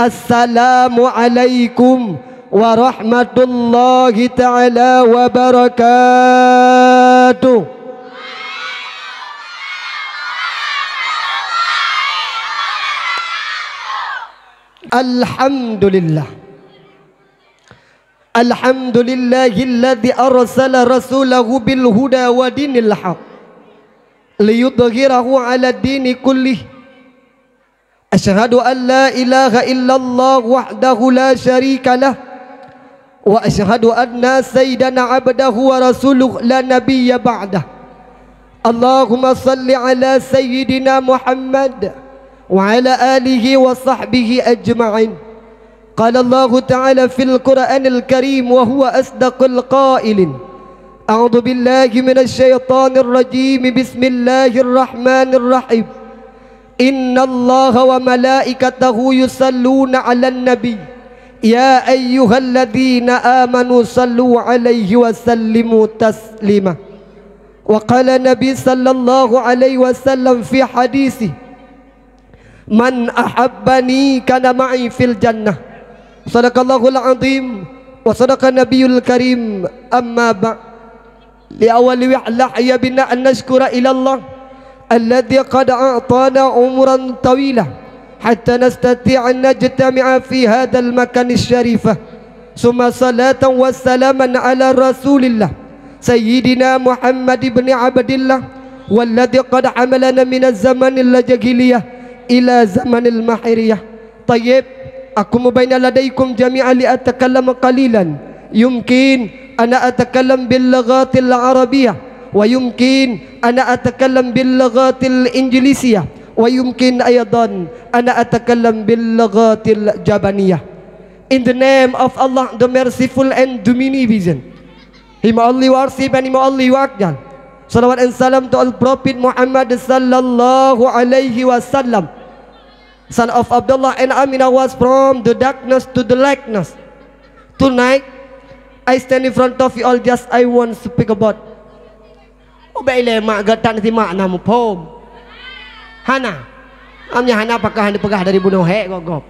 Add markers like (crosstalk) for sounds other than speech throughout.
السلام عليكم ورحمة الله تعالى وبركاته الحمد لله الحمد لله الذي أرسل رسوله بالهدى ودين الحق ليظهره على الدين كله أشهد أن لا إله إلا الله وحده لا شريك له وأشهد أن سيدنا عبده ورسوله لا نبي بعده اللهم صل على سيدنا محمد وعلى آله وصحبه أجمعين قال الله تعالى في القرآن الكريم وهو أصدق القائل أعوذ بالله من الشيطان الرجيم بسم الله الرحمن الرحيم إن الله وملائكته يصلون على النبي يا أيها الذين آمنوا صلوا عليه وسلموا تسليما وقال النبي صلى الله عليه وسلم في حديثه من أحبني كان معي في الجنة صدق الله العظيم وصدق النبي الكريم أما بعد لأول وعلى حيا بنا أن نشكر إلى الله الذي قد أعطانا عمرا طويلة حتى نستطيع أن نجتمع في هذا المكان الشريف ثم صلاة وسلاما على رسول الله سيدنا محمد بن عبد الله والذي قد حملنا من الزمن الجاهلية إلى زمن المحرية طيب أقوم بين لديكم جميعا لأتكلم قليلا يمكن أن أتكلم باللغات العربية ويمكن أن أتكلم باللغات الإنجليزية ويمكن أيضا أن أتكلم باللغات الجابانية In the name of Allah the merciful and the many-visioned He may only worship and He may only wakjal Salawat and salam to Al-Prophet Muhammad sallallahu alaihi wasallam Son of Abdullah and Amina was from the darkness to the lightness Tonight I stand in front of you all just I want to speak about Ubi oh, lemak getan si mak nama pom. Hana. Amnya Hana apakah anda pegah dari bunuh hek gop gop.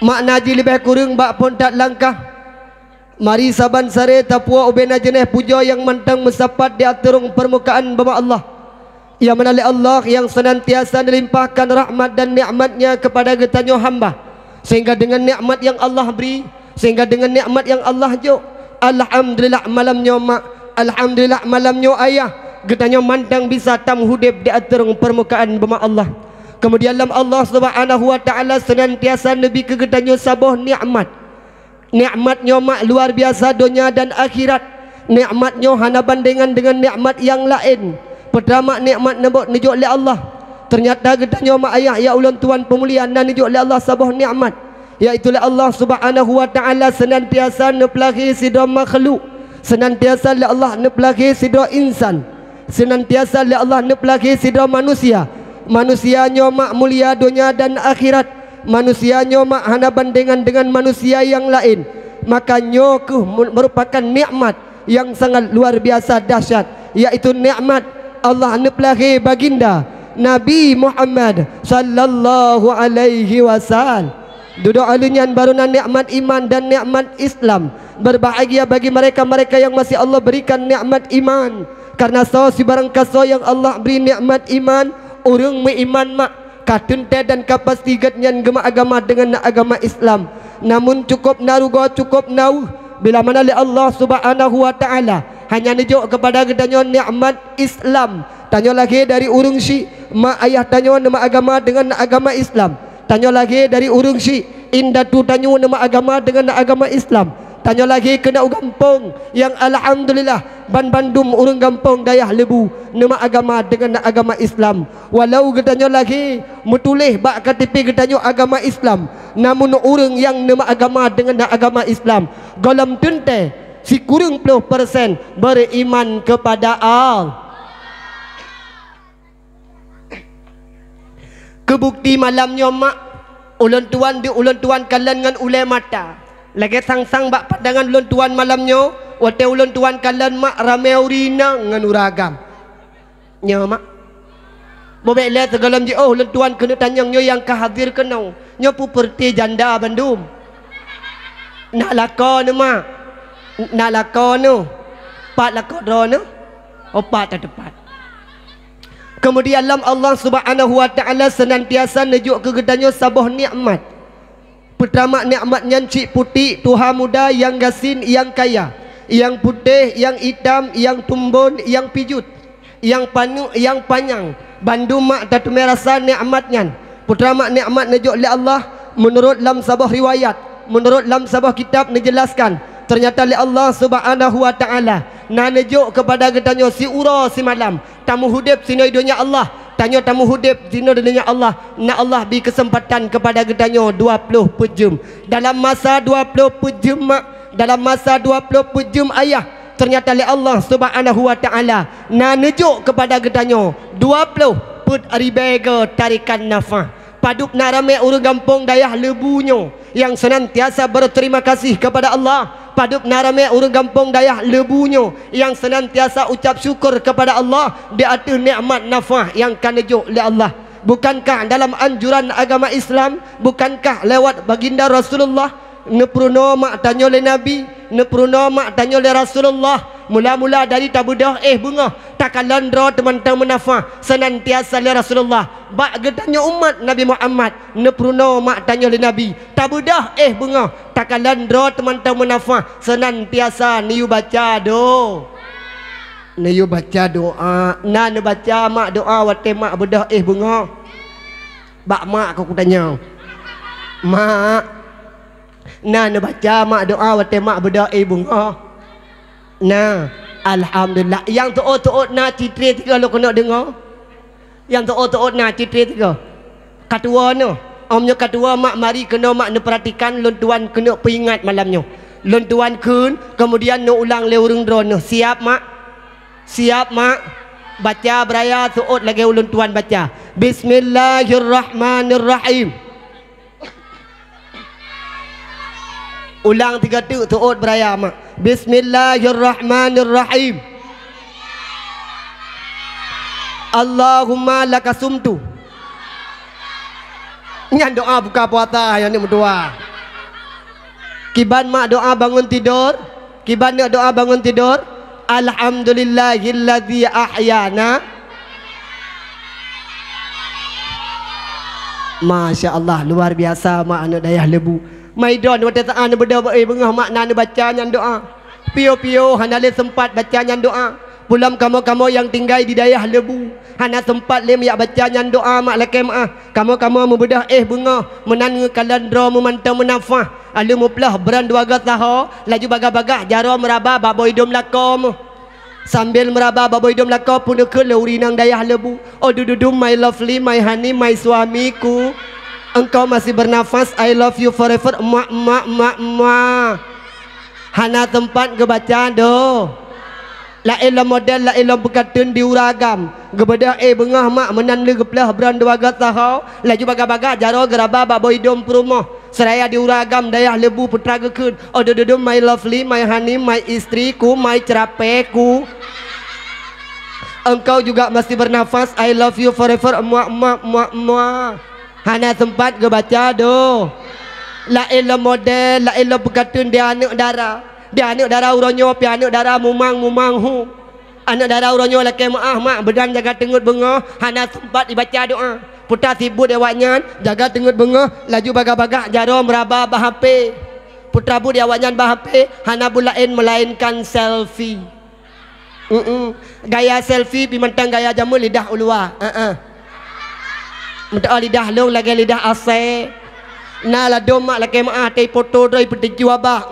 Mak naji lebih kurung bak pun tak langkah. Mari saban sare tapua ubi neh puja yang mentang mesapat di aturung permukaan bapa Allah. Ia menali Allah yang senantiasa melimpahkan rahmat dan nikmatnya kepada getanyo hamba. Sehingga dengan nikmat yang Allah beri, sehingga dengan nikmat yang Allah jo, alhamdulillah malam nyomak. Alhamdulillah malamnya ayah Getanya mandang bisa tam hudib di atas permukaan bema Allah. Kemudian dalam Allah Subhanahu wa taala senantiasa lebih ke getanya sabah nikmat. Nikmatnya mak luar biasa dunia dan akhirat. Nikmatnya hana bandingan dengan nikmat yang lain. Pertama nikmat nebok nejo oleh Allah. Ternyata getanya mak ayah ya ulun tuan pemulia dan nejo oleh Allah sabah nikmat. Yaitulah Allah Subhanahu wa taala senantiasa neplahi sidang makhluk senantiasa li Allah nepelahi sidro insan senantiasa li Allah nepelahi sidro manusia manusia nyomak mulia dunia dan akhirat manusia nyomak hana bandingan dengan manusia yang lain maka nyoku merupakan nikmat yang sangat luar biasa dahsyat yaitu nikmat Allah nepelahi baginda Nabi Muhammad sallallahu alaihi wasallam duduk alunyan barunan nikmat iman dan nikmat Islam berbahagia bagi mereka-mereka yang masih Allah berikan nikmat iman karena sawa si barang kaso yang Allah beri nikmat iman orang mi iman mak katun teh dan kapas tiga nyan gema agama dengan nak agama Islam namun cukup narugo cukup nau bila mana li Allah subhanahu wa ta'ala hanya nejok kepada gedanya nikmat Islam tanya lagi dari urung si mak ayah tanya nama agama dengan nak agama Islam tanya lagi dari urung si indah tu tanya nama agama dengan agama Islam tanya lagi kena ugampung yang alhamdulillah ban bandum urang gampung dayah lebu nama agama dengan nak agama Islam walau kita tanya lagi mutulih bak kita tanya agama Islam namun urang yang nama agama dengan nak agama Islam golam tunte si kurang 10% beriman kepada Allah kebukti malamnya mak ulun tuan di ulun tuan kalan dengan ulai mata lagi sang-sang bak dengan ulun tuan malamnya wate ulun tuan kalan mak rame urina ngan uragam nya mak bobele segalam di oh ulun tuan kena tanyang nya yang kehadir kena nya puperti janda bandum nak lako ne mak nak lako ne pat lako ro ne opat oh, tepat kemudian alam Allah subhanahu wa ta'ala senantiasa nejuk ke gedanya sabah nikmat Pertama nikmatnya nyanci putih Tuhan muda yang gasin yang kaya Yang putih yang hitam yang tumbun yang pijut Yang panu yang panjang Bandu mak datu merasa nikmatnya Pertama nikmat najuk oleh Allah Menurut dalam sabah riwayat Menurut dalam sabah kitab menjelaskan Ternyata oleh Allah subhanahu wa ta'ala Nak najuk kepada ketanya si ura si malam Tamu hudib sinai dunia Allah tanya tamu hudib zina dengan Allah nak Allah bi kesempatan kepada dua puluh pejum dalam masa 20 pejum mak dalam masa dua puluh pejum ayah ternyata oleh Allah subhanahu wa ta'ala nak nejuk kepada gedanyo 20 put aribega tarikan nafah Paduk narame urang kampung dayah lebunyo yang senantiasa berterima kasih kepada Allah Paduk narame urang kampung dayah lebunyo yang senantiasa ucap syukur kepada Allah di atas nikmat nafah yang kanejo oleh Allah bukankah dalam anjuran agama Islam bukankah lewat baginda Rasulullah nepruno mak tanya oleh nabi nepruno mak tanya oleh rasulullah mula-mula dari tabudah eh bunga takalandra teman-teman menafa senantiasa le rasulullah bak getanya umat nabi muhammad nepruno mak tanya oleh nabi tabudah eh bunga takalandra teman-teman menafa senantiasa niu baca do niu baca doa Na nan baca mak doa wate mak bedah eh bunga bak mak aku tanya mak Nah, nak baca mak doa waktu mak berdoa ibu eh, Nah, alhamdulillah. Yang tu oh tu oh nak citri tiga lo kena dengar. Yang tu oh tu oh nak citri tiga. Katua no. Omnya katua mak mari kena mak ne perhatikan lontuan kena peringat malamnya. Lontuan kun kemudian nak ulang leurung drone. Siap mak? Siap mak? Baca beraya tu oh lagi ulun tuan baca. Bismillahirrahmanirrahim. ulang tiga tu tuut beraya mak bismillahirrahmanirrahim Allahumma lakasumtu Nyan doa buka puasa yang ni mendua Kiban mak doa bangun tidur Kiban nak doa bangun tidur Alhamdulillahilladzi ahyana Masya Allah luar biasa mak anak dayah lebu Maidon wa ta'an ah, berdoa ba'i eh, bengah makna ni baca nyan doa. Pio-pio hana le sempat baca nyan doa. Pulam kamu-kamu yang tinggal di daerah lebu. Hana sempat lem yak baca nyan doa mak lakai ma'ah. Kamu-kamu membedah eh bunga. Menang kalan draw memantau menafah. Alu muplah beran dua gas Laju baga-baga jara meraba babo hidup lakom. Sambil meraba babo hidup lakom. Punuk ke leurinang daerah lebu. Oh dududum my lovely my honey my suamiku engkau masih bernafas I love you forever mak mak mak mak Hana tempat ke baca do La ila model la ila berkatun diuragam Gebeda e eh, bengah mak menan li geplah beran dua gatah Laju baga-baga jaro gerabah babo dom perumah Seraya diuragam dayah lebu putra gekun Oh do do my lovely my honey my istriku my cerapeku Engkau juga masih bernafas I love you forever Mua mua mua mua Hana sempat ke baca do. La ilo model, la ilo pekatun dia anak darah. Dia anak darah uronyo, pi anak darah mumang mumang hu. Anak darah uronyo la kemah ah mak berdan jaga tengut bengah. Hana sempat dibaca doa. Ah. Putar sibuk dia waknya, jaga tengut bengah, laju baga-baga jarum meraba bahape. Putra bu dia waknya bahape, hana bulain melainkan selfie. Mm -mm. Gaya selfie pimentang gaya jamu lidah uluah. Uh -uh. Mentak ah lidah lu lagi lidah asai. Nala domak lagi maah tei ah, foto doi pedi jiwa bah.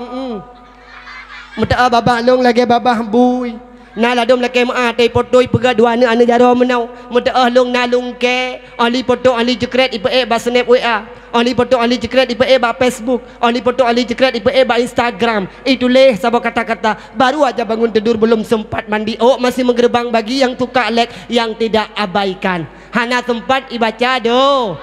Mentak ah babah lagi babah bui. Naladum lelaki ma'atai ah, potoi pega dua ane ane jaro menau Muta ahlung nalung ke Ali poto ali jekret ipa e eh, ba snap wa Ali ah. poto ali jekret ipa e eh, ba facebook Ali poto ali jekret ipa e eh, ba instagram Itulah sabo kata-kata Baru aja bangun tidur belum sempat mandi Oh masih menggerbang bagi yang tuka lek Yang tidak abaikan Hana sempat ibaca do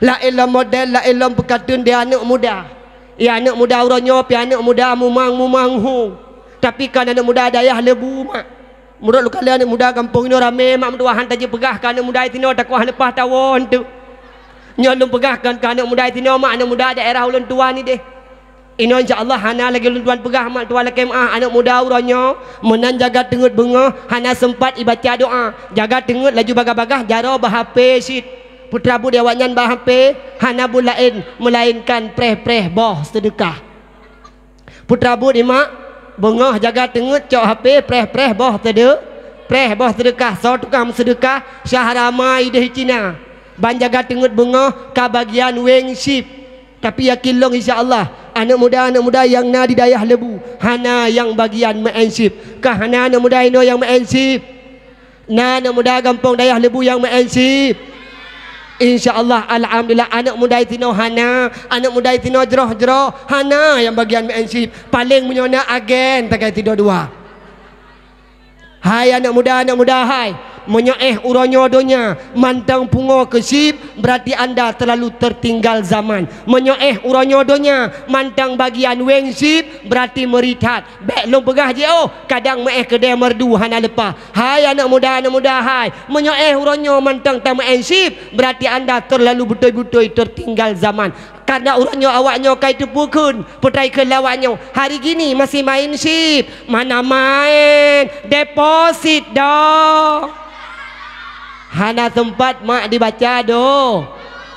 La ilam model la ilam pekatun dia anak muda Ya anak muda uranyo pi anak muda mumang mumang hu tapi kan anak muda dayah lebu mak muda luka kali anak muda kampung ini rame mak mentua hantar je pegah kan anak muda itu ni otak kuah lepas tawon tu ni ulun pegahkan kan anak muda itu ni mak anak muda daerah ulun tua ni deh ini insyaAllah hana lagi ulun tuan pegah mak tua lagi ah anak muda uranya menan jaga tengut bunga hana sempat ibaca doa jaga tengut laju bagah-bagah jarak bahapai sit putra bu dewanyan bahapai hana bulain melainkan preh-preh boh sedekah putra bu di mak bengah jaga tengut cok hape preh preh boh tede preh boh sedekah so tukang sedekah syah ramai dah cina ban jaga tengut bengah ke bagian wingship tapi yakin long insyaAllah anak muda anak muda yang na di dayah lebu hana yang bagian mensip ke hana anak muda ino yang mensip na anak muda gampong dayah lebu yang mensip. InsyaAllah Alhamdulillah Anak muda itu Hana Anak muda itu Jeroh Jeroh Hana yang bagian MC Paling menyona agen Tak kaya tidur dua Hai anak muda Anak muda Hai menyeh uronyo donya mantang pungo kesip berarti anda terlalu tertinggal zaman menyeh uronyo donya mantang bagian wengsip berarti meritat bek lu begah je oh kadang meh kedai merdu hana lepas hai anak muda anak muda hai menyeh uronyo mantang tamu ensip berarti anda terlalu betul-betul tertinggal zaman karena urangnya awaknya kait pukun putai ke lawaknya hari gini masih main sip mana main deposit dong Hana sempat mak dibaca doh.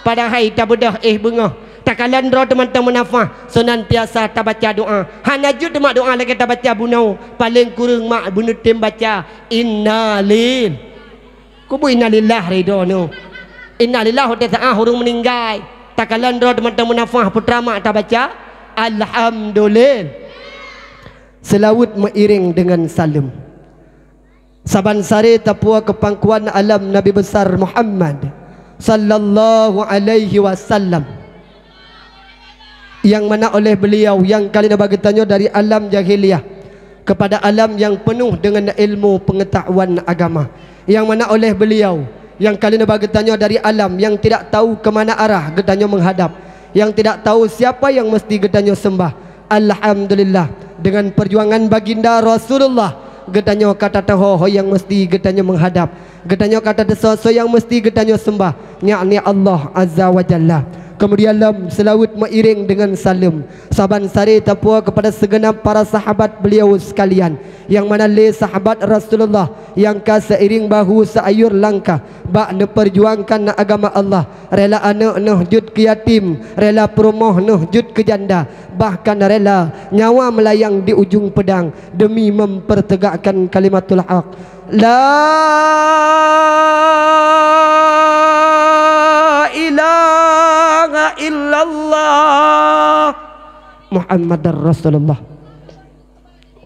Pada hai tabudah eh bengah. kalah roh teman-teman menafah. Senantiasa tak baca doa. Hana jut mak doa lagi tak baca bunau. Paling kurang mak bunuh tim baca. Inna lil. Kubu inna lillah redo no. Inna lillah hutan sa'ah hurung meninggai. Takalan roh teman-teman menafah. Putra mak tak baca. Alhamdulillah. Selawut meiring dengan Salam saban sari tapua kepangkuan alam nabi besar Muhammad sallallahu alaihi wasallam yang mana oleh beliau yang kali nak bagi tanya dari alam jahiliah kepada alam yang penuh dengan ilmu pengetahuan agama yang mana oleh beliau yang kali nak bagi tanya dari alam yang tidak tahu ke mana arah getanya menghadap yang tidak tahu siapa yang mesti getanya sembah alhamdulillah dengan perjuangan baginda Rasulullah getanya kata tahu yang mesti getanya menghadap getanya kata desa so yang mesti getanya sembah yakni Allah azza wa jalla kemudian dalam selawat mengiring dengan salam saban sari tapua kepada segenap para sahabat beliau sekalian yang mana le sahabat Rasulullah yang ka seiring bahu seayur langkah ba ne perjuangkan agama Allah rela anak noh jud ke yatim rela perumah noh jud ke janda bahkan rela nyawa melayang di ujung pedang demi mempertegakkan kalimatul haq la illallah Muhammad Rasulullah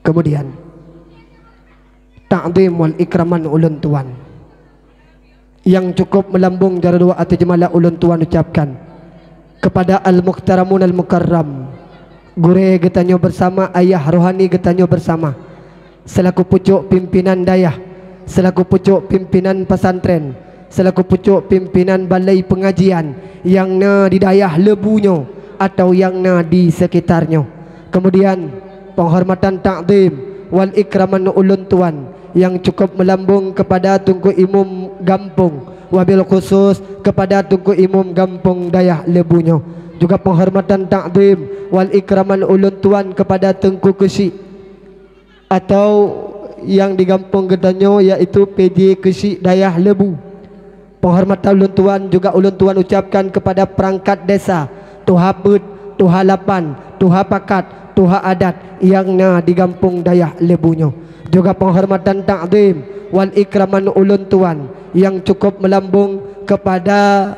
Kemudian Ta'zim wal ikraman ulun tuan Yang cukup melambung dari dua atau jemala ulun tuan ucapkan Kepada al-muqtaramun al mukarram. Gure getanyo bersama ayah rohani getanyo bersama Selaku pucuk pimpinan dayah Selaku pucuk pimpinan pesantren selaku pucuk pimpinan balai pengajian yang na di daerah lebunyo atau yang na di sekitarnya. Kemudian penghormatan takdim wal ikraman ulun tuan yang cukup melambung kepada tungku Imum Gampung wabil khusus kepada tungku Imum Gampung Dayah Lebunyo juga penghormatan takdim wal ikraman ulun tuan kepada tungku Kesi atau yang di Gampung Gedanyo yaitu PJ Kesik Dayah Lebu penghormatan ulun tuan juga ulun tuan ucapkan kepada perangkat desa Tuhabut, Tuhalapan, Tuhapakat, Tuhadat yang na di Kampung Dayah Lebunyo. Juga penghormatan takzim wal ikraman ulun tuan yang cukup melambung kepada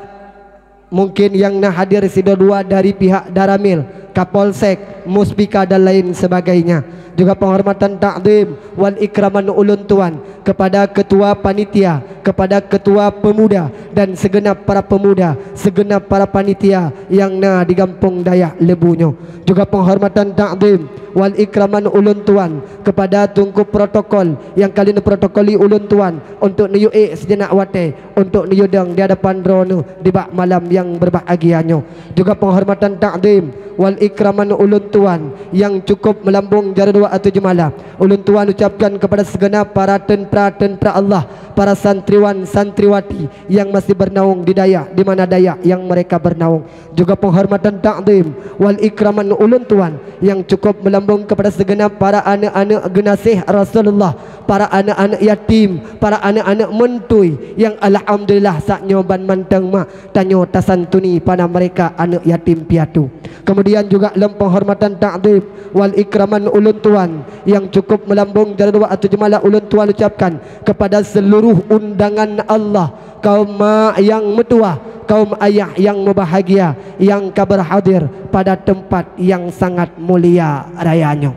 mungkin yang na hadir sida dua dari pihak Daramil. Kapolsek, Muspika dan lain sebagainya juga penghormatan takdim wal ikraman ulun tuan kepada ketua panitia kepada ketua pemuda dan segenap para pemuda segenap para panitia yang na di kampung Dayak Lebunyo juga penghormatan takdim wal ikraman ulun tuan kepada tungku protokol yang kali ini protokoli ulun tuan untuk niyu e sejenak wate untuk niyu dang di hadapan rono di bak malam yang berbahagianyo juga penghormatan takdim wal ikraman ulun tuan yang cukup melambung jara dua atau jemala. Ulun tuan ucapkan kepada segenap para tentera tentera Allah, para santriwan santriwati yang masih bernaung di daya di mana daya yang mereka bernaung. Juga penghormatan takdim wal ikraman ulun tuan yang cukup melambung kepada segenap para anak-anak genasih Rasulullah, para anak-anak yatim, para anak-anak mentui yang alhamdulillah saknyo ban mantang mak tanyo tasantuni pada mereka anak yatim piatu kemudian juga lem penghormatan takdir wal ikraman ulun tuan yang cukup melambung jalan wa atau jemala ulun tuan ucapkan kepada seluruh undangan Allah kaum mak yang mertua kaum ayah yang berbahagia yang kabar hadir pada tempat yang sangat mulia rayanya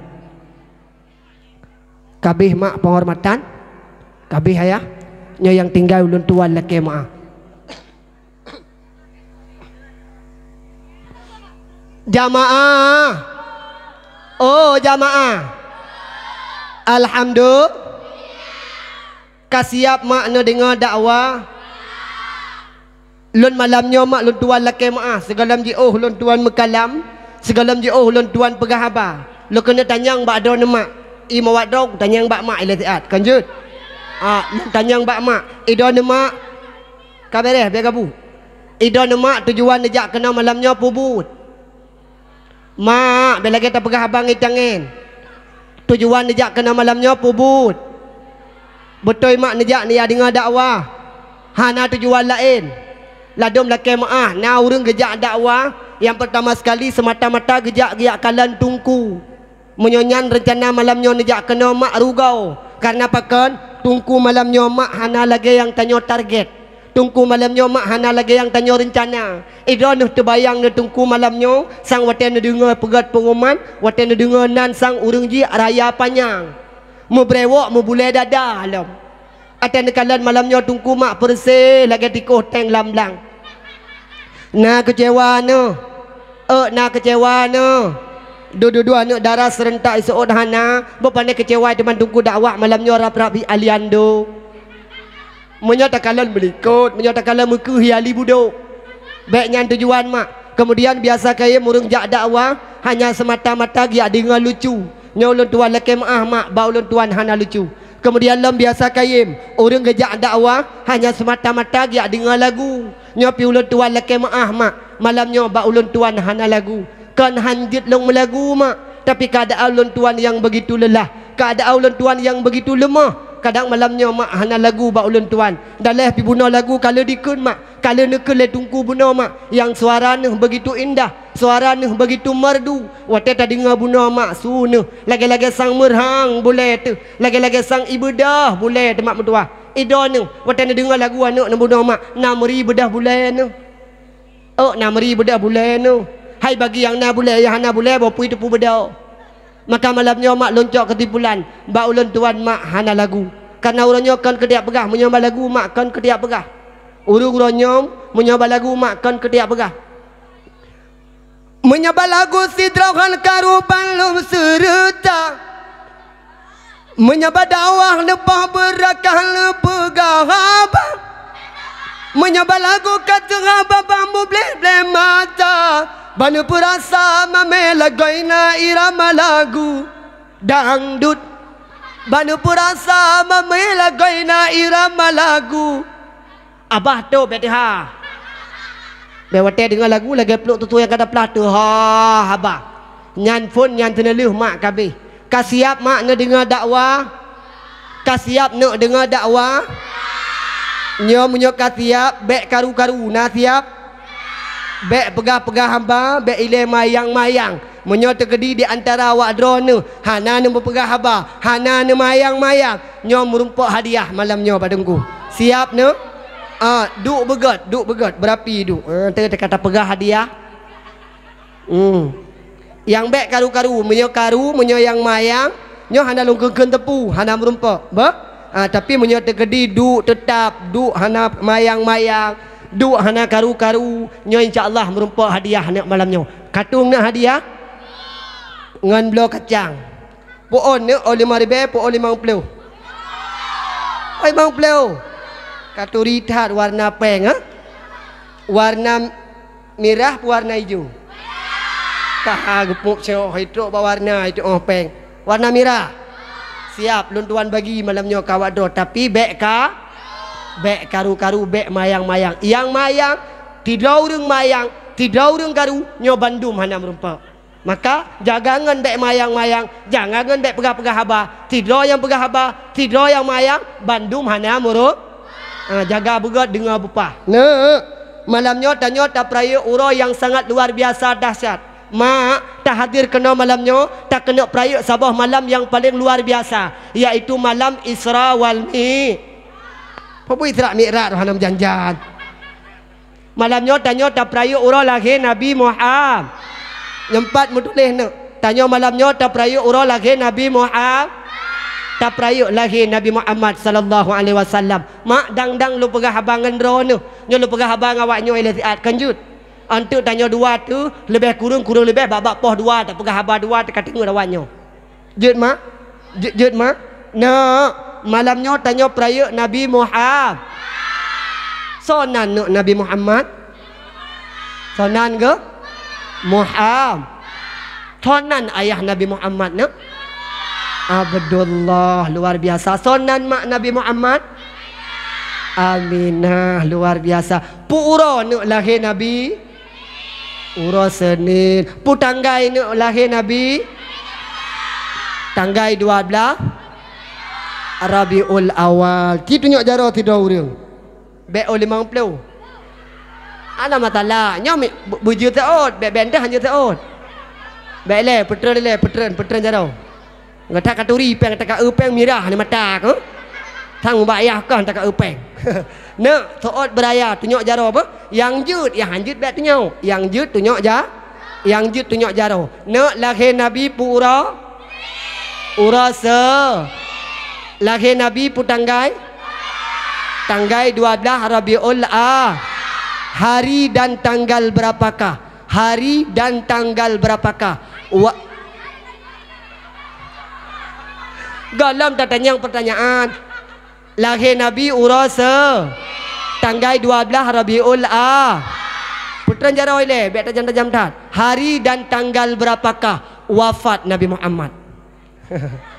kabih mak penghormatan kabih ayah yang tinggal ulun tuan lakai ma'ah Jamaah. Oh, jamaah. Alhamdulillah. Kasiap makna dengar dakwah. Lun malamnya mak lun tuan lakai ma'ah. Segalam je oh lun tuan mekalam. segala je oh lun tuan pegahaba. Lu kena tanya yang ada ni mak. Ima mawak tanya yang bak mak ilah siat. Kanjut. Ah, tanya yang bak mak. Ida ni mak. Kabar eh, biar kabu. Ida ni mak tujuan nejak kena malamnya pubut. Mak, bila kita pegang abang tangan. Tujuan nejak kena malamnya pubut. Betul mak nejak ni ya, dengar dakwah. Hana tujuan lain. Ladum lakai ma'ah. Na urung gejak dakwah. Yang pertama sekali semata-mata gejak gejak kalan tungku. Menyonyan rencana malamnya nejak kena mak rugau. Karena apa kan? Tungku malamnya mak Hana lagi yang tanya target tungku malamnya mak hana lagi yang tanya rencana ida nuh terbayang nuh tungku malamnya sang waten nuh dengar pegat pengumuman waten nuh dengar nan sang urung ji raya panjang mubrewok mubule dada alam aten kalan malamnya tungku mak persih lagi tikuh teng lamlang Na kecewa nuh eh na kecewa nuh Dua-dua anak darah serentak isu dah hana. Bapak ni kecewa teman tungku dakwah malamnya rap-rap Aliando menyatakan belikut menyatakan muka hiali buduk baiknya tujuan mak kemudian biasa kaya murung jak dakwah hanya semata-mata dia dengar lucu nyolong tuan lakim ah mak baulun tuan hana lucu kemudian lem biasa kaya orang gejak dakwah hanya semata-mata dia dengar lagu nyopi ulun tuan lakim ah mak malam malamnya baulun tuan hana lagu kan hanjit long melagu mak tapi keadaan ulun tuan yang begitu lelah keadaan ulun tuan yang begitu lemah kadang malamnya mak hana lagu ba ulun tuan dalah pi buna lagu kala dikun mak kala neke le tungku buna mak yang suara ne begitu indah suara ne begitu merdu wate ta dengar buna mak sunu, lagi-lagi sang merhang boleh tu lagi-lagi sang ibadah boleh tu mak mertua ido ne wate ne dengar lagu anak ne buna mak nam ri bedah boleh ne oh nam ri bedah boleh ne hai bagi yang na boleh yang hana boleh bapui tu pun bedah maka malamnya mak loncok ke tibulan ba ulun tuan mak hana lagu karena urunya kan kediak pegah menyembah lagu mak kan kediak pegah uru urunya menyembah lagu mak kan kediak pegah menyembah lagu sidrohan karuban lum serta menyembah dawah lepah berakah lepegah apa menyembah lagu kata kat bambu bleh bleh mata Banyu perasa mame lagoi na irama lagu dangdut Banyu perasa mame lagoi na irama lagu Abah tu beti ha Bewate dengar lagu lagi peluk tu yang kata pelah tu ha abah Nyan pun nyan teneluh mak kami Kasiap mak nak dengar dakwah Kasiap nak dengar dakwah nyom munyo kasiap bek karu-karu na siap Bek pegah-pegah hamba, bek ilai mayang-mayang. Menyo tegedi di antara awak drone. Hana ne berpegah hamba, hana ne mayang-mayang. Nyo merumpok hadiah malam nyo padengku. Siap ne? Ah, duk begot, duk begot. Berapi duk? Ah, eh, ter kata pegah hadiah. Hmm. Yang bek karu-karu, menyo karu, menyo yang mayang. Nyom hana lungkeun tepu, hana merumpok. Ba? Ah, tapi menyo tegedi duk tetap, duk hana mayang-mayang duk hana karu-karu nyo Allah merumpa hadiah nak malam malamnya katung nak hadiah ngan blok kacang puon ni o oh lima ribe puon lima puluh oi bang puluh katu ritat warna peng ha? warna merah pu warna hijau tak agupuk cio hidro warna itu oh peng warna merah siap luntuan bagi malamnya kawak do tapi bek kah bek karu-karu bek mayang-mayang yang mayang tidak urung mayang tidak urung karu nyobandum hanya rumpa maka jangan bek mayang-mayang jangan bek pegah-pegah haba tidak yang pegah haba tidak yang mayang bandum hanya rumpa ah, Ha, jaga juga dengar bupa. Ne. Malam nyot dan nyot praya uro yang sangat luar biasa dahsyat. Mak tak hadir kena malam nyot tak kena praya sabah malam yang paling luar biasa yaitu malam Isra wal Mi'raj. Pembuih serak mikrat Rohana berjanjan Malam nyota nyota perayuk Ura lagi Nabi Muhammad Nyempat mutulih ni Tanya malam nyota perayuk Ura lagi Nabi Muhammad Tapi perayuk lagi Nabi Muhammad Sallallahu alaihi wasallam Mak dang-dang lu pegah abang gendro ni Nyo lu pegah abang awak nyo ila siat kanjut Antuk tanya dua tu Lebih kurung kurung lebih Babak poh dua Tak pegah abang dua Tak tengok awak nyo Jut mak Jut mak Nak no malamnya tanya peraya Nabi Muhammad sonan nak Nabi Muhammad sonan ke Muhammad sonan ayah Nabi Muhammad nak Abdullah luar biasa sonan mak Nabi Muhammad Aminah luar biasa pura nak lahir Nabi Uro Senin Putanggai nak lahir Nabi Tanggai dua belah Rabiul Awal. Ki tunjuk jarah ti dah urang. Beo 50. Alamak tala, nyom bujur ta od, be bendah hanya ta od. Bele, petren le, petren, petren jaro. Ngata katuri peng taka upeng mirah ni mata ko. Ha? Tang bayah kan taka upeng. (laughs) ne, to od beraya tunyok jaro apa? Yang jut, yang hanjut be tunyau. Yang jut tunyok ja. Yang jut tunyok jaro. Ne, lahir nabi pura. urasa lahir Nabi putanggai tanggai 12 Rabiul A ah. hari dan tanggal berapakah hari dan tanggal berapakah Wa Galam tak tanya pertanyaan lahir Nabi urasa tanggai 12 Rabiul A ah. Putra jara oile, baik tajam tajam tak. Hari dan tanggal berapakah wafat Nabi Muhammad? (laughs)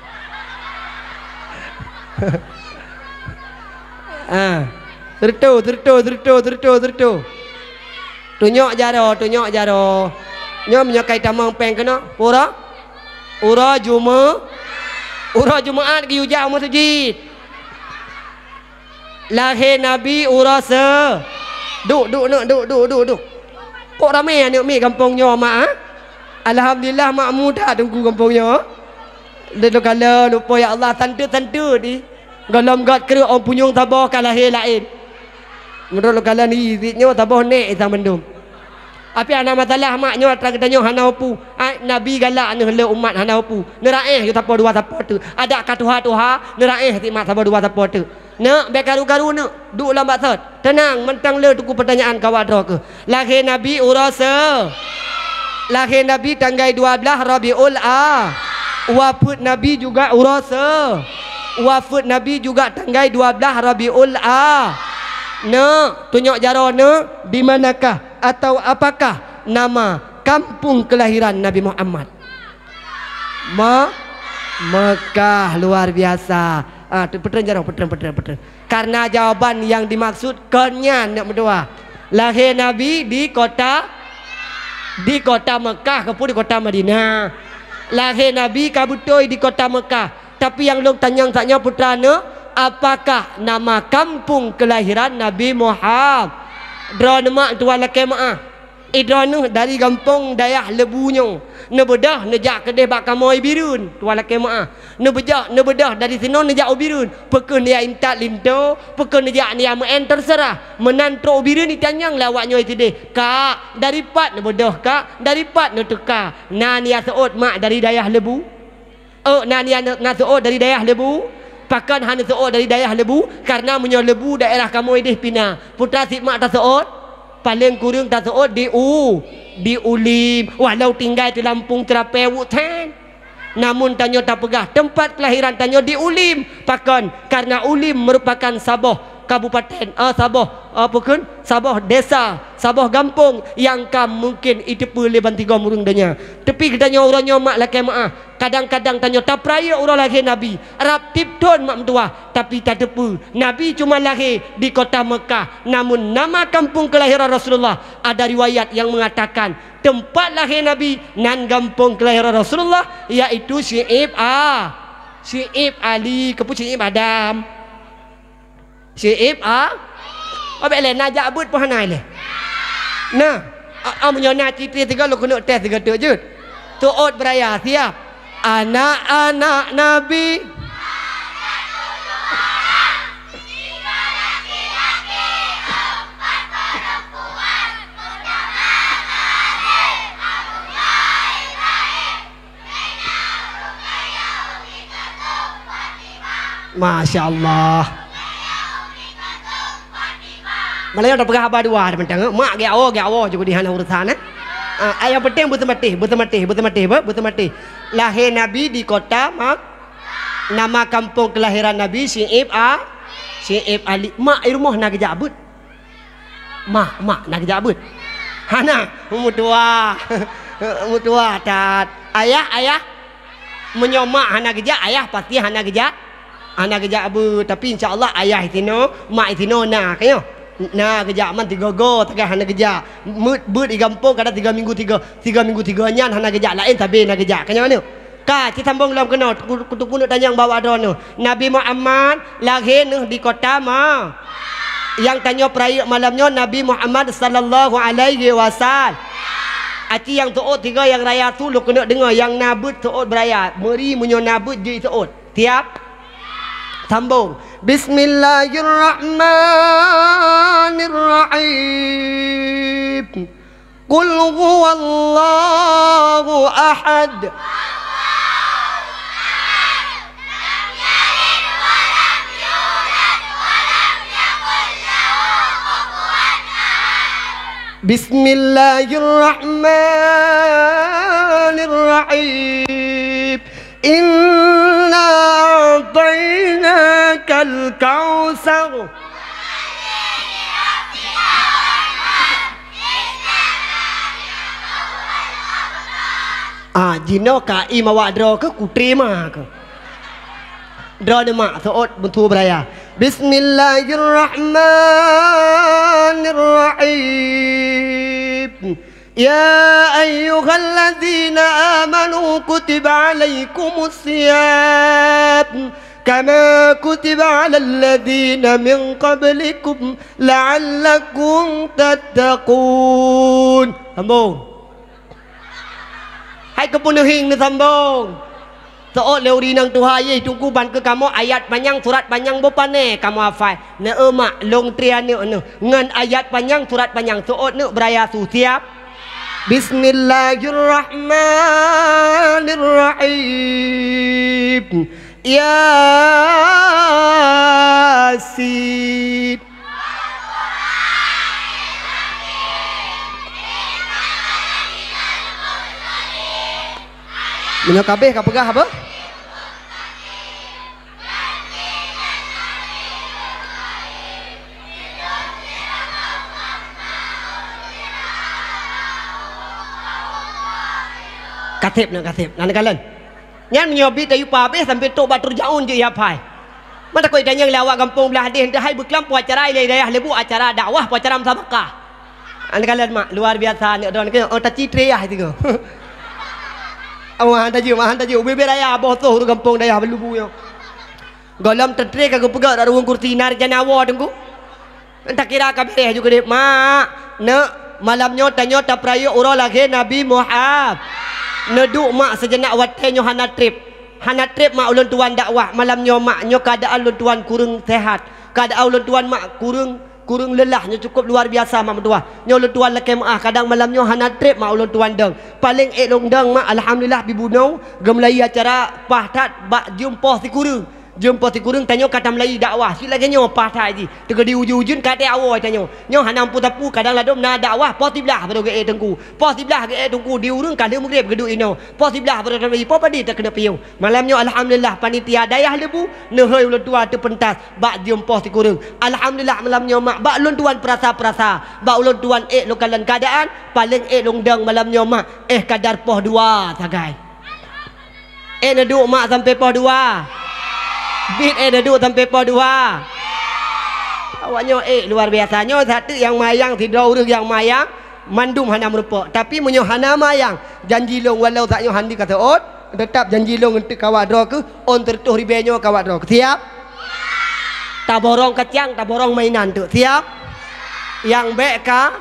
ah, ha. terto, terto, terto, terto, terto. Tunjuk jaro, tunjuk jaro. Nyo menyakai tamang peng kena. Ura? Ura Juma? Ura Jumaat ke ujah umur Lahir Nabi Ura se. du, duk, duk, du, du, du. duk. Kok ramai ni, mi kampungnya mak? Ha? Alhamdulillah mak muda tunggu kampung Ha? Dulu kala lupa ya Allah tanda-tanda ni. Golom gat kira orang punyung tabah kan lahir lain. Menurut lu kala ni izinnya tabah naik sang mendung. Api anak matalah maknya atas ketanya hana opu. Nabi galak ni hala umat hana opu. Neraih tu tapa dua tapa tu. Ada katuha tuha neraih ti mak tapa dua tapa tu. Nak bekaru-karu nak duk lambat sot. Tenang mentang le tuku pertanyaan kawa dro ke. Lahir Nabi urasa. Lahir Nabi tanggal 12 Rabiul Akhir. Wafat Nabi juga urasa. Wafat Nabi juga tanggai 12 Rabiul A. Ne, tunjuk jaro ne, di manakah atau apakah nama kampung kelahiran Nabi Muhammad? Ma Mekah luar biasa. Ah, ha, petren jaro, petren, petren, petren. Karena jawaban yang dimaksud konya nak berdoa. Lahir Nabi di kota di kota Mekah ke di kota Madinah lahir Nabi kabutoi di kota Mekah tapi yang long tanya tanya putra ne apakah nama kampung kelahiran Nabi Muhammad drone lah mak tua lakai ma'ah Idranuh dari gampong dayah lebunyo. Ne bedah ne jak kedeh bak kamoi birun. Tua lake maah. Ne bejak dari sini nejak jak ubirun. Pekun dia intak lindo, pekun dia ni am en terserah. Menantro ubirun ditanyang lawaknyo itu deh. Kak, dari pat nebedah kak, dari pat ne tuka. Na ni asot mak dari dayah lebu. Oh, na ni seot dari dayah lebu. Pakan hanya seot dari dayah lebu karena menyo lebu daerah kamu deh pina. Putra sikmak seot paling kurang tak seot oh, di u di ulim walau tinggal di Lampung terapai wutan namun tanya tak pegah tempat kelahiran tanya di ulim pakon karena ulim merupakan sabah kabupaten uh, Sabah ah, apa uh, kan Sabah desa Sabah kampung yang kam mungkin itu boleh banti murung dengannya tapi kita kedanya orangnya mak lakai maah kadang-kadang tanya tak peraya orang lahir Nabi Rab tip mak mentua tapi tak depu Nabi cuma lahir di kota Mekah namun nama kampung kelahiran Rasulullah ada riwayat yang mengatakan tempat lahir Nabi nan kampung kelahiran Rasulullah iaitu Syi'ib ah. Syi'ib Ali kepu Syi'ib Adam ชีอิบอ๋อเอาไปเลยนายาบุตรพ่อไงเลยนะเอามุญนาจิตติสิกลุกนุเตสิกเตือจุดตัวอดประยาเสียบอาณาอาณานาบีมาชาอัลลอฮ์ மலையோட புகா பாடுவா ஆரம்பிட்டாங்க அவோ கேவோ குடியான ஒரு தானே பட்டே புத்தமட்டி புத்தமட்டி புத்தமட்டி புத்தமட்டி லஹே நபி டி கொட்டா மா நம்ம கம்போங் லஹேரா நபி சி ஏப் ஆ சி ஏப் அலி மா இருமோ நகை ஜாபுத் மா மா நகை ஜாபுத் ஹானா முட்டுவா முட்டுவா டாட் ஐயா ஐயா menyomak anak kerja ayah pasti anak kerja anak kerja abu tapi insyaallah ayah itu no mak itu no nak kenyo Nah kerja, man tiga go tak kerja. kejak. Mut but igampung kada tiga minggu tiga. Tiga minggu tiga nyan hana kerja. lain tabe nak kerja. Kenapa kan mana? Ka ti sambung dalam kenal. kutu pun nak yang bawa adon tu. Nabi Muhammad lahir di kota mah. Yang tanya perayuk malamnya Nabi Muhammad sallallahu alaihi wasallam. Aci yang tuot tiga yang raya tu lu kena dengar yang nabut tuot beraya. Meri munyo nabut di tuot. Tiap. Sambung. بسم الله الرحمن الرحيم قل هو الله أحد بسم الله الرحمن الرحيم إنا أعطينا الكوثر Ah, jino ka ima wa dro ke ku terima ke. Dro de mak seot bentu beraya. Bismillahirrahmanirrahim. يا أيها الذين آمنوا كتب عليكم الصيام كما كتب على الذين من قبلكم لعلكم تتقون sambung hai kepenuhin ni sambung seolah leuri nang tuha ye eh, tunggu ban ke kamu ayat panjang surat panjang bopan ne eh, kamu hafal ne emak long trian ni ne ngan ayat panjang surat panjang seolah ne beraya su siap Bismillahirrahmanirrahim. Yasin Minyak kabeh ke pegah apa? Katip nak katip. Nak kalian? Nyan menyobi tayu pa habis sampai tok batur jaun je ya pai. Mana takut tanya lawak kampung belah hadis dah hai berkelampau acara ilai dayah lebu acara dakwah acara musabaqah. Anda kalian mak luar biasa ni orang ke oh tacitre ya itu. (laughs) Awak hantar jiwa, hantar jiwa. Ubi beraya, bosoh tu kampung daya belum buyo. Golam tetre ke aku pegang daru ungkur sinar jangan awak tunggu. Tak kira kabir juga dia. Mak, ne malamnya tanya tak perayu orang lagi Nabi Muhammad neduk mak sejenak watenyo hana trip hana trip mak ulun tuan dakwah malam nyo mak nyo keadaan ulun tuan kurung sehat keadaan ulun tuan mak kurung kurung lelah, lelahnya cukup luar biasa mak mentua nyo ulun tuan lekem ah kadang malam nyo hana trip mak ulun tuan deng paling elong deng mak alhamdulillah bibunau gemlai acara pahat bak jumpa si kurang jumpa si kurung tanya kata Melayu dakwah sila kenyo patah haji tengok di ujung-ujung kata awo tanya nyo hanam pun tapu kadang lah dom na dakwah posiblah pada ke tengku posiblah ke tengku di urung kada mugrib geduk ino posiblah pada Melayu po padi tak kena piung malamnya alhamdulillah panitia dayah lebu nehoi ulun tua tu pentas bak jumpa si kurung alhamdulillah malamnya mak bak ulun tuan perasa-perasa bak ulun tuan ek lokalan keadaan paling ek lungdang malamnya mak eh kadar poh dua sagai Eh, nak duduk mak sampai poh dua. Yeah. Bit eh dah dua sampai po dua. Awaknya eh luar biasanya satu yang mayang si orang yang mayang mandum hana merupak tapi munyo hana mayang janji long walau tak saknyo handi kata on tetap janji long untuk kawak dro ke on tertuh ribenyo kawak dro siap tak borong kecang tak borong mainan tu siap yang beka,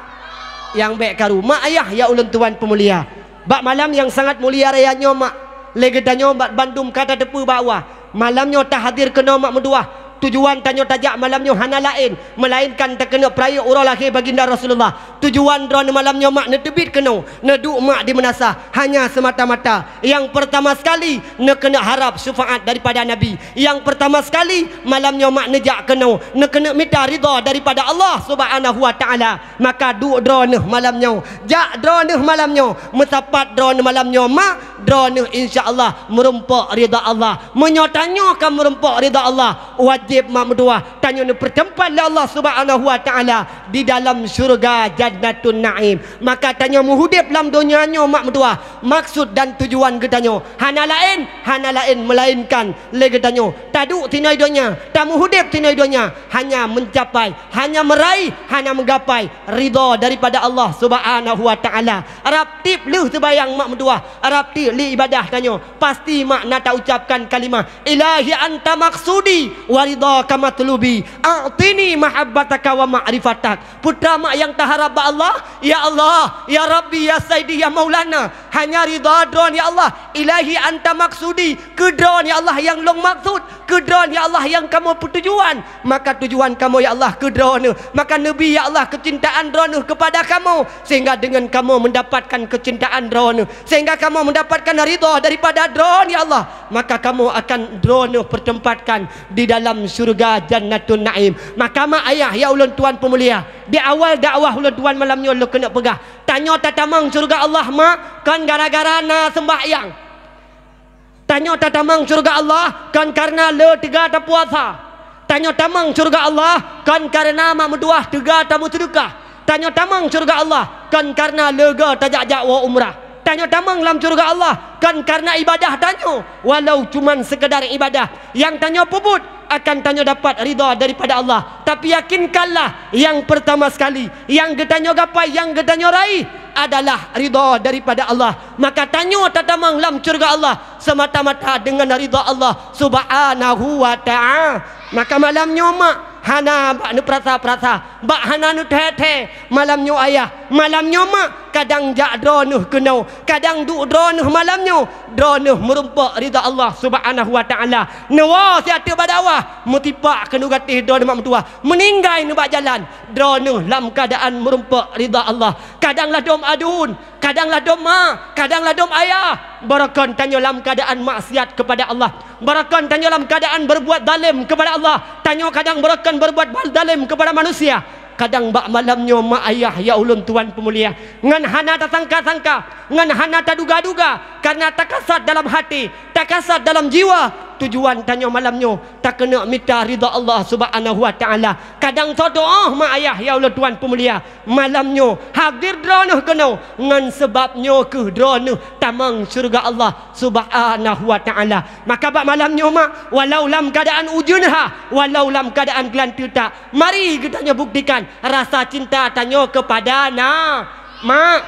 yang beka rumah ayah ya ulun tuan pemulia bak malam yang sangat mulia rayanyo mak legedanyo bak bandum kata depu bawah malamnya tak hadir ke nomak mendua tujuan tanya tajak malamnya hana lain melainkan terkena perayaan orang lahir baginda Rasulullah tujuan drone malamnya mak ne tebit kena ne duk mak di menasah hanya semata-mata yang pertama sekali ne kena harap syafaat daripada nabi yang pertama sekali malamnya mak ne jak kena ne kena minta ridha daripada Allah subhanahu wa taala maka duk drone malamnya jak drone malamnya mesapat drone malamnya mak drone insyaallah merumpak ridha Allah menyotanyo kan merumpak ridha Allah Wajib wajib mak berdua tanya ni pertempat le lah Allah Subhanahu wa taala di dalam syurga jannatul naim maka tanya muhudib dalam dunia dunianya mak berdua maksud dan tujuan ke tanya hana lain hana lain melainkan le ke tanya taduk tinai dunia ta muhudib tinai dunia hanya mencapai hanya meraih hanya menggapai ridha daripada Allah Subhanahu wa taala arab tip lu sebayang mak berdua arab tip li ibadah tanya pasti mak nak ucapkan kalimah ilahi anta maksudi wa ridha kama tulubi a'tini mahabbataka wa ma'rifatak putra mak yang taharab ba Allah ya Allah ya rabbi ya sayyidi ya maulana hanya ridha drone ya Allah ilahi anta maksudi ke drone ya Allah yang long maksud ke drone ya Allah yang kamu tujuan maka tujuan kamu ya Allah ke drone maka nabi ya Allah kecintaan drone kepada kamu sehingga dengan kamu mendapatkan kecintaan drone sehingga kamu mendapatkan ridha daripada drone ya Allah maka kamu akan drone pertempatkan di dalam syurga jannatul naim mahkamah ayah ya ulun tuan pemulia di awal dakwah ulun tuan malam ni ulun kena pegah tanya tatamang syurga Allah ma kan gara-gara na sembah ayang tanya tatamang syurga Allah kan karena le tiga ta puasa tanya tamang syurga Allah kan karena ma meduah tiga ta musyrikah tanya tamang syurga Allah kan karena lega tajak jakwa umrah tanya tamang dalam syurga Allah kan karena ibadah tanya walau cuma sekedar ibadah yang tanya puput akan tanya dapat ridha daripada Allah tapi yakinkanlah yang pertama sekali yang getanyo gapai yang getanyo rai adalah ridha daripada Allah maka tanya tatamang lam curga Allah semata-mata dengan ridha Allah subhanahu wa ta'ala maka malamnya mak hana bak nu prasa prasa bak hana nu teh teh malamnya ayah malamnya mak kadang jak dronuh kenau kadang duk dronuh malamnya dronuh merempak rida Allah subhanahu wa ta'ala nawa siata badawah mutipak kenu gatih dronuh mertua meninggai nubak jalan dronuh dalam keadaan merempak rida Allah kadanglah dom adun kadanglah dom ma kadanglah dom ayah barakan tanya dalam keadaan maksiat kepada Allah barakan tanya dalam keadaan berbuat dalim kepada Allah tanya kadang barakan berbuat dalim kepada manusia kadang bak malam mak ayah ya ulun tuan pemulia ngan hana tak sangka-sangka ngan hana tak duga-duga karena tak kasat dalam hati tak kasat dalam jiwa tujuan tanya malamnya tak kena minta rida Allah Subhanahu wa taala. Kadang tu doa oh, mak ayah ya Allah tuan pemulia, malamnya hadir drone kena ngan sebabnya ke drone tamang syurga Allah Subhanahu wa taala. Maka bab malamnya mak, walau lam keadaan ha walau lam keadaan gelantu tak, mari kita nya buktikan rasa cinta tanya kepada nak mak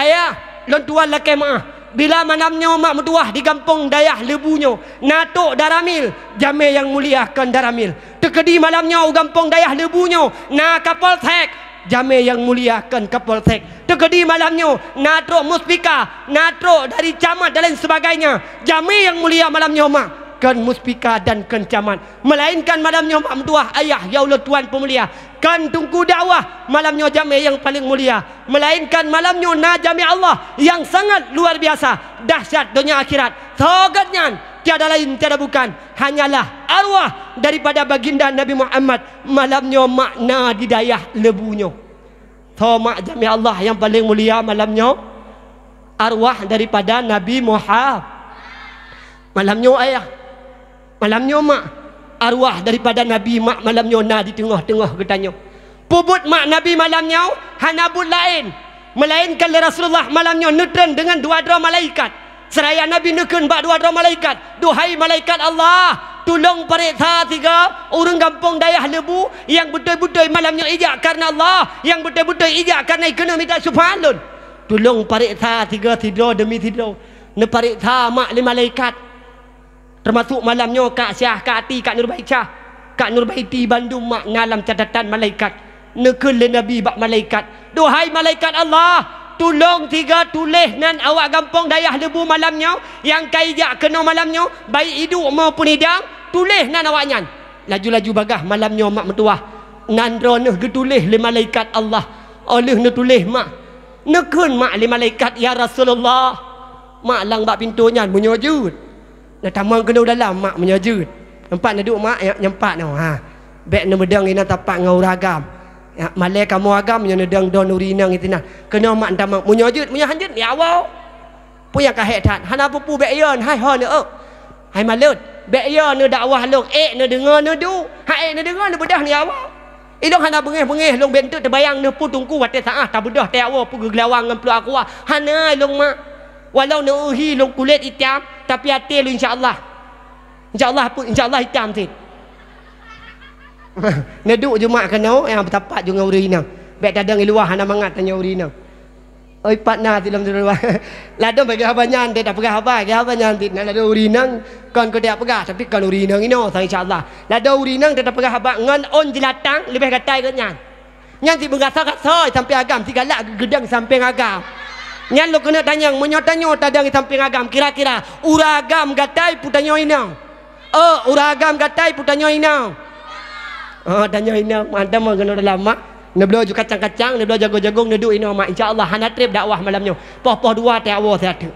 ayah lontuan lakai mak bila manamnya mak meduah di kampung dayah lebunyo natuk daramil jame yang muliakan daramil tekedi malamnya u kampung dayah lebunyo na kapol tek jame yang muliakan kapol tek tekedi malamnya natro muspika natro dari camat dan lain sebagainya jame yang mulia malamnya mak Bukan muspika dan kencaman melainkan malamnya Imam Tuah ayah ya Allah Tuhan pemulia kan tungku dakwah malamnya jami yang paling mulia melainkan malamnya najami Allah yang sangat luar biasa dahsyat dunia akhirat sogatnya tiada lain tiada bukan hanyalah arwah daripada baginda Nabi Muhammad malamnya makna didayah lebunya so mak jami Allah yang paling mulia malamnya arwah daripada Nabi Muhammad malamnya ayah Malamnya mak arwah daripada Nabi mak malamnya na di tengah-tengah ketanya. Pubut mak Nabi malamnya hanabut lain. Melainkan Rasulullah malamnya neutron dengan dua dua malaikat. Seraya Nabi nukun bak dua dua malaikat. Duhai malaikat Allah. Tolong periksa ha tiga orang kampung dayah lebu yang betul-betul malamnya ijak karena Allah. Yang betul-betul ijak karena kena minta subhanallah. Tolong periksa ha tiga tidur demi tidur. Ne periksa ha mak lima malaikat. Termasuk malamnya Kak Syah, Kak Ati, Kak Nur Baikah. Kak Nur Baiti Bandung mak ngalam catatan malaikat. Nekele Nabi bak malaikat. Duhai malaikat Allah. Tolong tiga tulis nan awak gampang dayah lebu malamnya. Yang kaijak kena malamnya. Baik hidup maupun hidang. Tulis nan awak nyan. Laju-laju bagah malamnya mak mertua. Nan ronuh getulis le malaikat Allah. Oleh ne tulis mak. Nekun mak le malaikat ya Rasulullah. Mak lang bak pintunya. Menyujud. Dah tamang kena dalam mak menyaja. nampak nak duduk mak yang empat noh. Ha. Bek nak bedang ina tapak ngau ragam. Ya, malai kamu agam yang nedang don urinang itu nah. Kena mak tamang menyaja, menyaja ya, ni awau. Puyang kahe tan. Hana pupu bek yon hai ha ya, ni eh. Oh. Hai malut. Bek yon ne dakwah lok ek ne dengar ne du. Hai ek eh, ne dengar ne bedah ni awau. Ya, idong eh, hana bengih-bengih long bentuk terbayang ne pu tungku wate saah ah, tabudah te awau pu gelawang ngemplu aku. Hana long mak walau uhi lung kulit hitam tapi hati lu insya Allah, insya Allah pun insya Allah hitam tin (laughs) neduk jumat kena yang eh, bertapat dengan urina baik dadang luar ana mangat tanya urina oi patna ti lam dulu (laughs) lado bagi habanya ande dak pegah habai ge habanya ande nak lado urinang kan ko dak pegah tapi kan urinang ino sang insyaallah lado urinang dak pegah habak ngan on jelatang lebih katai ko nyang nyang ti bengasa kat sampai agam ti galak gedang sampai agam Nyalo kena tanya, menyo tanya tadang di samping agam kira-kira ura agam gatai putanyo ina. Oh, eh, agam gatai putanyo ina. Oh, eh, tanyo ina, manda mo kena dalam mak. Ne belo kacang-kacang, ne belo jago-jagung, ne ini, ina Insya-Allah trip dakwah malamnya, Poh-poh dua tiawo sehatu.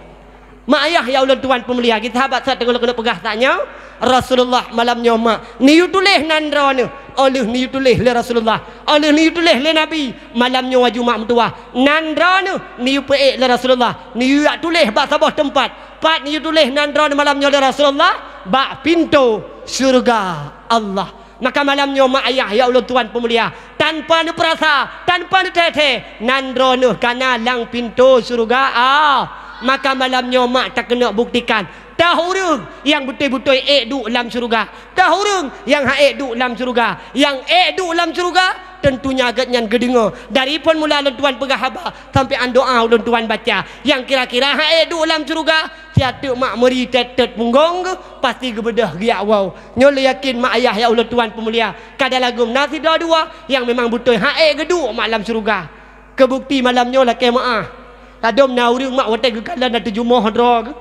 Mak ayah ya ulun tuan pemulia kita habat saat tengok kena pegah tanya Rasulullah malam nyoma ni oh, nan nandra ni oleh ni tulis le Rasulullah oleh ni tulis le Nabi malam nyoma oh, Jumaat mentua nandra ni ni peik le Rasulullah ni ya tulis bak sabah tempat pat ni nan nandra ni malam nyoma Rasulullah bak pintu syurga Allah maka malam nyoma oh, ayah ya ulun tuan pemulia tanpa ni perasa tanpa ni tete nandra ni kana lang pintu syurga Allah maka malamnya mak tak kena buktikan dah orang yang betul-betul eduk dalam syurga dah orang yang hak eduk dalam syurga yang eduk dalam syurga tentunya agaknya gedengar dari pun mula tuan pegahaba sampai an doa tuan baca yang kira-kira hak eduk dalam syurga tiada mak meri tetet punggung ke pasti gebedah giak wow nyol yakin mak ayah ya Allah tuan pemulia kada lagu nasi dua dua yang memang betul hak eduk malam syurga kebukti malamnya lah kemaah Tadum nauri umat watak ke kalah nak terjumoh drog.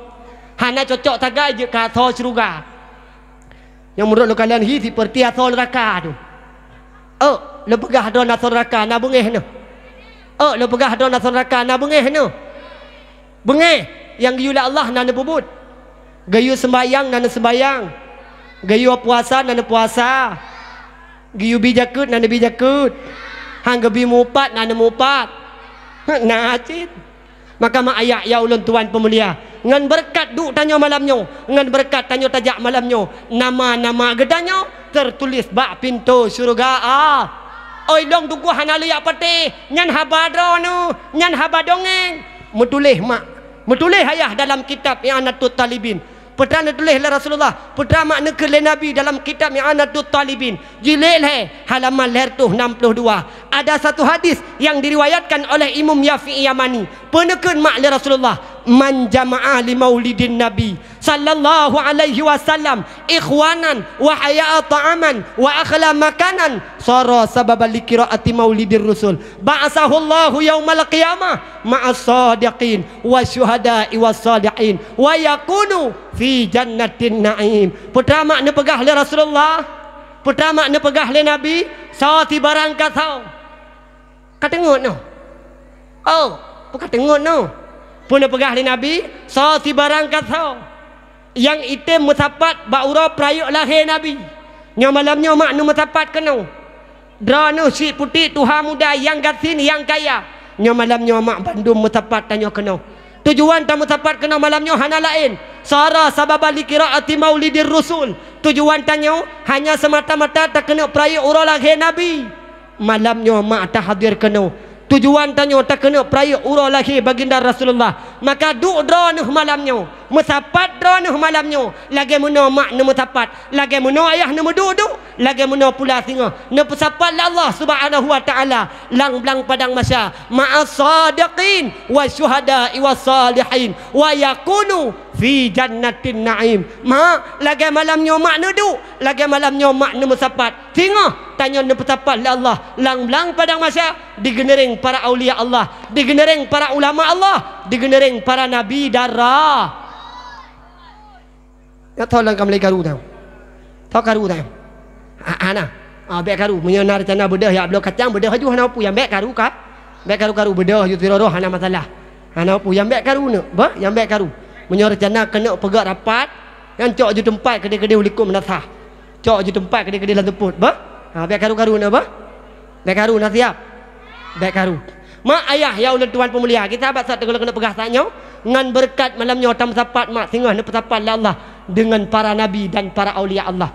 Hana cocok tagai je ke asal syurga. Yang menurut lo kalian hi seperti asal raka tu. Oh, lo pegah drone asal raka nak bungih ni. Oh, lo pegah drone asal raka nak bungih ni. Bungih yang gayu Allah nak bubut. Gayu sembayang nak sembayang. Gayu puasa nak puasa. Gayu bijakut nak bijakut. Hang gebi mupat nak mupat. (laughs) Nah, cint. Makam ayah ya ulun tuan pemulia Ngan berkat duk tanya malamnya Ngan berkat tanya tajak malamnya Nama-nama gedanya Tertulis bak pintu syurga ah. Oi dong tunggu hana liak ya peti Ngan habadro nu Ngan habadongeng Metulih mak Metulih ayah dalam kitab yang anak tu talibin Pedang ditulis oleh Rasulullah. Pedang makna kele Nabi dalam kitab Mi'anatul Talibin. Jilid halaman leher tuh 62. Ada satu hadis yang diriwayatkan oleh Imam Yafi'i Yamani. Penekan makna Rasulullah man jama'ah li maulidin nabi sallallahu alaihi wasallam ikhwanan wa haya'a ta'aman wa akhla makanan sara sabab li qira'ati maulidir rusul ba'asahu allahu yaumal qiyamah ma'as sadiqin wa syuhada'i was salihin wa yakunu fi jannatin na'im putra makna pegah li rasulullah putra makna pegah li nabi sawati Kau kasau katengok no oh bukan tengok no Puna pegah di Nabi So si barang kata Yang itu musafat Ba'ura perayuk lahir Nabi Yang malamnya maknum musafat kena Dranu si putih tuha muda yang gasin yang kaya Yang malamnya mak bandung mutapat tanya kena Tujuan tak musafat kena malamnya hana lain Sara sababa likira ati maulidir rusul Tujuan tanya Hanya semata-mata tak kena perayuk ura lahir Nabi Malamnya mak tak hadir kena tujuan tanya tak kena perayaan urah lahir baginda Rasulullah maka duk dronuh malamnya musafat dronuh malamnya lagi mana mak ni musafat lagi mana ayah ni duduk lagi mana pula singa ni musafat Allah subhanahu wa ta'ala lang belang padang masya ma'asadiqin wa syuhada'i wa salihin wa yakunu fi jannatin na'im ma, lagi malamnya mak duduk lagi malamnya mak nama sapat tengok tanya nama pesapat la Allah lang-lang padang masa digenering para awliya Allah digenering para ulama Allah digenering para nabi darah ya tahu langkah mereka karu tahu tahu karu tahu anak ha, ha, ha, Ah, baik karu menyenar tanah bedah ya Allah kacang bedah ya, tu hanapu yang baik karu kah baik karu-karu bedah tu tiroroh hanap masalah hanapu yang baik karu ne ba yang baik karu menyuruh rencana kena pegak rapat yang cok je tempat kedai-kedai ulik menasah cok je tempat kedai-kedai lantuk put ba ha biar karu-karu nak ba biar karu nak siap biar karu mak ayah ya oleh tuan pemulia kita abad satu kena pegah tanya dengan berkat malamnya otam sapat mak singgah nampak sapat la Allah dengan para nabi dan para aulia Allah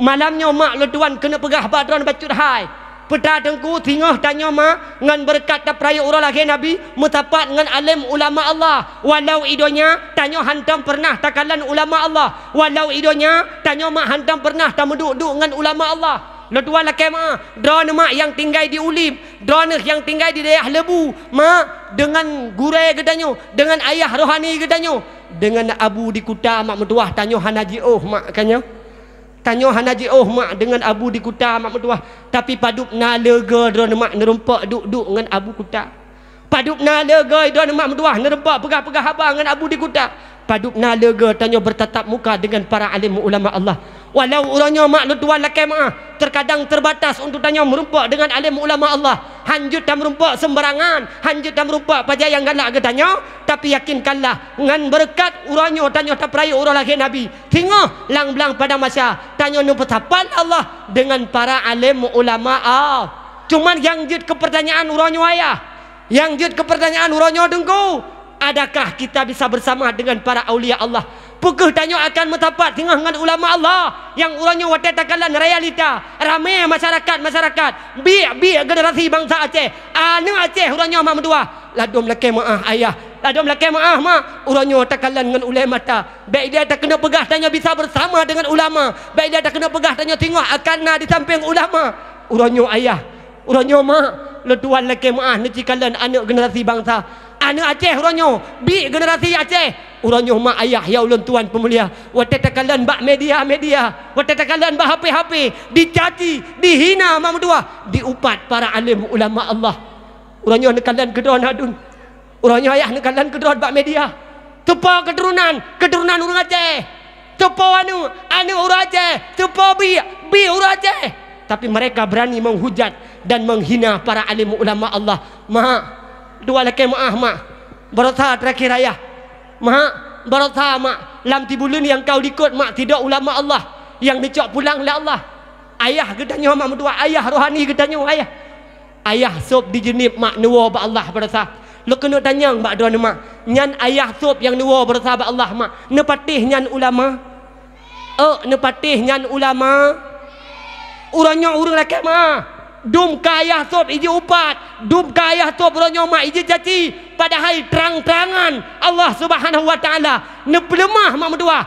malamnya mak oleh tuan kena pegah badran bacut hai petah tengku tingah tanya ma ngan berkat ta peraya orang lagi nabi metapat ngan alim ulama Allah walau idonya tanya hantam pernah takalan ulama Allah walau idonya tanya ma hantam pernah ta duduk ngan ulama Allah Lutua lah kema, drone mak yang tinggal di Ulim, drone yang tinggal di daerah Lebu, mak dengan gurai gedanyo, dengan ayah rohani gedanyo, dengan abu di kuta mak metuah tanyo hanaji oh mak kanyo tanya Hanaji oh mak dengan Abu di Kuta mak mertua tapi paduk na lega dron mak nerempak duk-duk dengan Abu Kuta paduk na lega dron mak mertua nerempak pegah-pegah habang dengan Abu di Kuta paduk na lega tanya bertatap muka dengan para alim ulama Allah Walau urangnya maklut dua lakai ma'ah Terkadang terbatas untuk tanya merumpak dengan alim ulama Allah Hanjut dan merumpak sembarangan Hanjut dan merumpak pada yang galak nak tanya Tapi yakinkanlah Dengan berkat urangnya tanya tak peraya orang lagi Nabi Tengok lang-lang pada masa Tanya ni pertapan Allah Dengan para alim ulama Allah Cuma yang jut ke pertanyaan urangnya ayah Yang jut ke pertanyaan urangnya dengku Adakah kita bisa bersama dengan para aulia Allah Pukul tanya akan mertapat dengan dengan ulama Allah yang orangnya wate takalan realita ramai masyarakat masyarakat bi bi generasi bangsa Aceh anu Aceh urangnya mah mendua ladom lekai maah ayah ladom lekai maah mah urangnya takalan dengan ulama ta baik dia tak kena pegah tanya bisa bersama dengan ulama baik dia tak kena pegah tanya tengok akan di samping ulama urangnya ayah urangnya mah leduan lekai maah nanti kalian anak generasi bangsa anak Aceh uronyo bi generasi Aceh uronyo mak ayah ya ulun tuan pemulia watetakalan bak media media watetakalan bak HP HP dicaci dihina mak mudua diupat para alim ulama Allah uronyo nekalan kedron hadun uronyo ayah nekalan kedron bak media tepa keturunan keturunan urang Aceh tepa anu anu urang Aceh tepa bi bi urang Aceh tapi mereka berani menghujat dan menghina para alim ulama Allah mak dua lelaki ma'ah ma' berata terakhir ayah ma' berata ma' lam tibulun yang kau ikut ma' tidak ulama Allah yang dicok pulang oleh Allah ayah ketanya ma' berdua ayah rohani ketanya ayah ayah sub di jenib ma' nuwa ba Allah berata lu kena tanya ma' doa ni ma' nyan ayah sub yang nuwa berata ba Allah ma' nepatih nyan ulama oh nepatih nyan ulama uranya urang lelaki ma' dum kaya sob, iji upat. dum kaya sob, beronyo mak iji jati padahal terang-terangan Allah Subhanahu wa taala neplemah mak mendua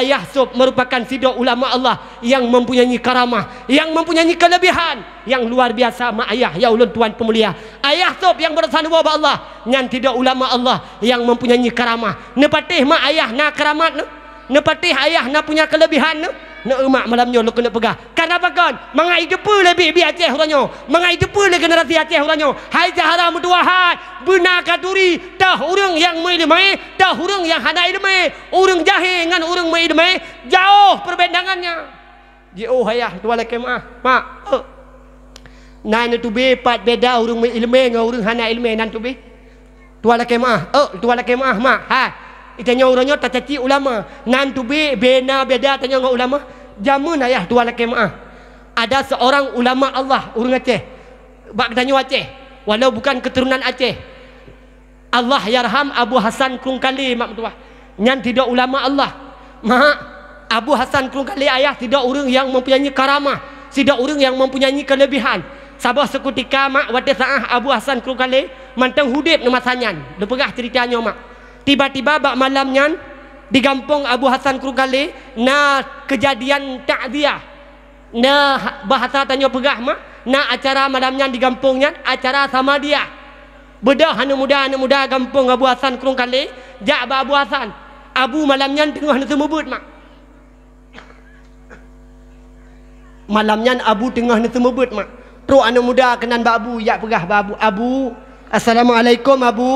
ayah sob merupakan sido ulama Allah yang mempunyai karamah yang mempunyai kelebihan yang luar biasa mak ayah ya ulun tuan pemulia ayah sob yang berasal dari Allah yang tidak ulama Allah yang mempunyai karamah nepatih mak ayah na karamat nepatih ayah nak punya kelebihan nah? nak malam ni, lu kena pegah kenapa kan mengai depa lebih bi atas huranyo mengai depa le generasi atas huranyo hai jahara mudua hai benar kaduri dah urang yang mai le mai dah urang yang hanai le mai urang jahe ngan urang mai le mai jauh perbendangannya ji oh hayah tua le mah. mak oh. nan tu be pat beda urang mai ilmu ngan urang hanai ilmu nan tu be tua le kemah oh tua le mah, mak hai Tanya orangnya tatati ulama. Nan tu be bena beda tanya orang ulama. Jamun ayah tua lelaki ma. Ah? Ada seorang ulama Allah urang Aceh. Bak tanya Aceh. Walau bukan keturunan Aceh. Allah yarham Abu Hasan Kungkali mak tua. Nyan tidak ulama Allah. Ma Abu Hasan Kungkali ayah tidak orang yang mempunyai karamah. Tidak orang yang mempunyai kelebihan. Sabah seketika mak wadah Abu Hasan Kungkali mantang hudib nama sanyan. Lepas ceritanya mak tiba-tiba bak malamnya di kampung Abu Hasan Krugali na kejadian ta'ziah na bahasa tanya pegah mak na acara malamnya di kampungnya acara sama dia bedah anak muda anak muda kampung Abu Hasan Krugali jak ba Abu Hasan Abu malamnya tengah nak semubut mak malamnya Abu tengah nak semubut mak tu anak muda kenan ba Abu yak pegah ba Abu Abu Assalamualaikum Abu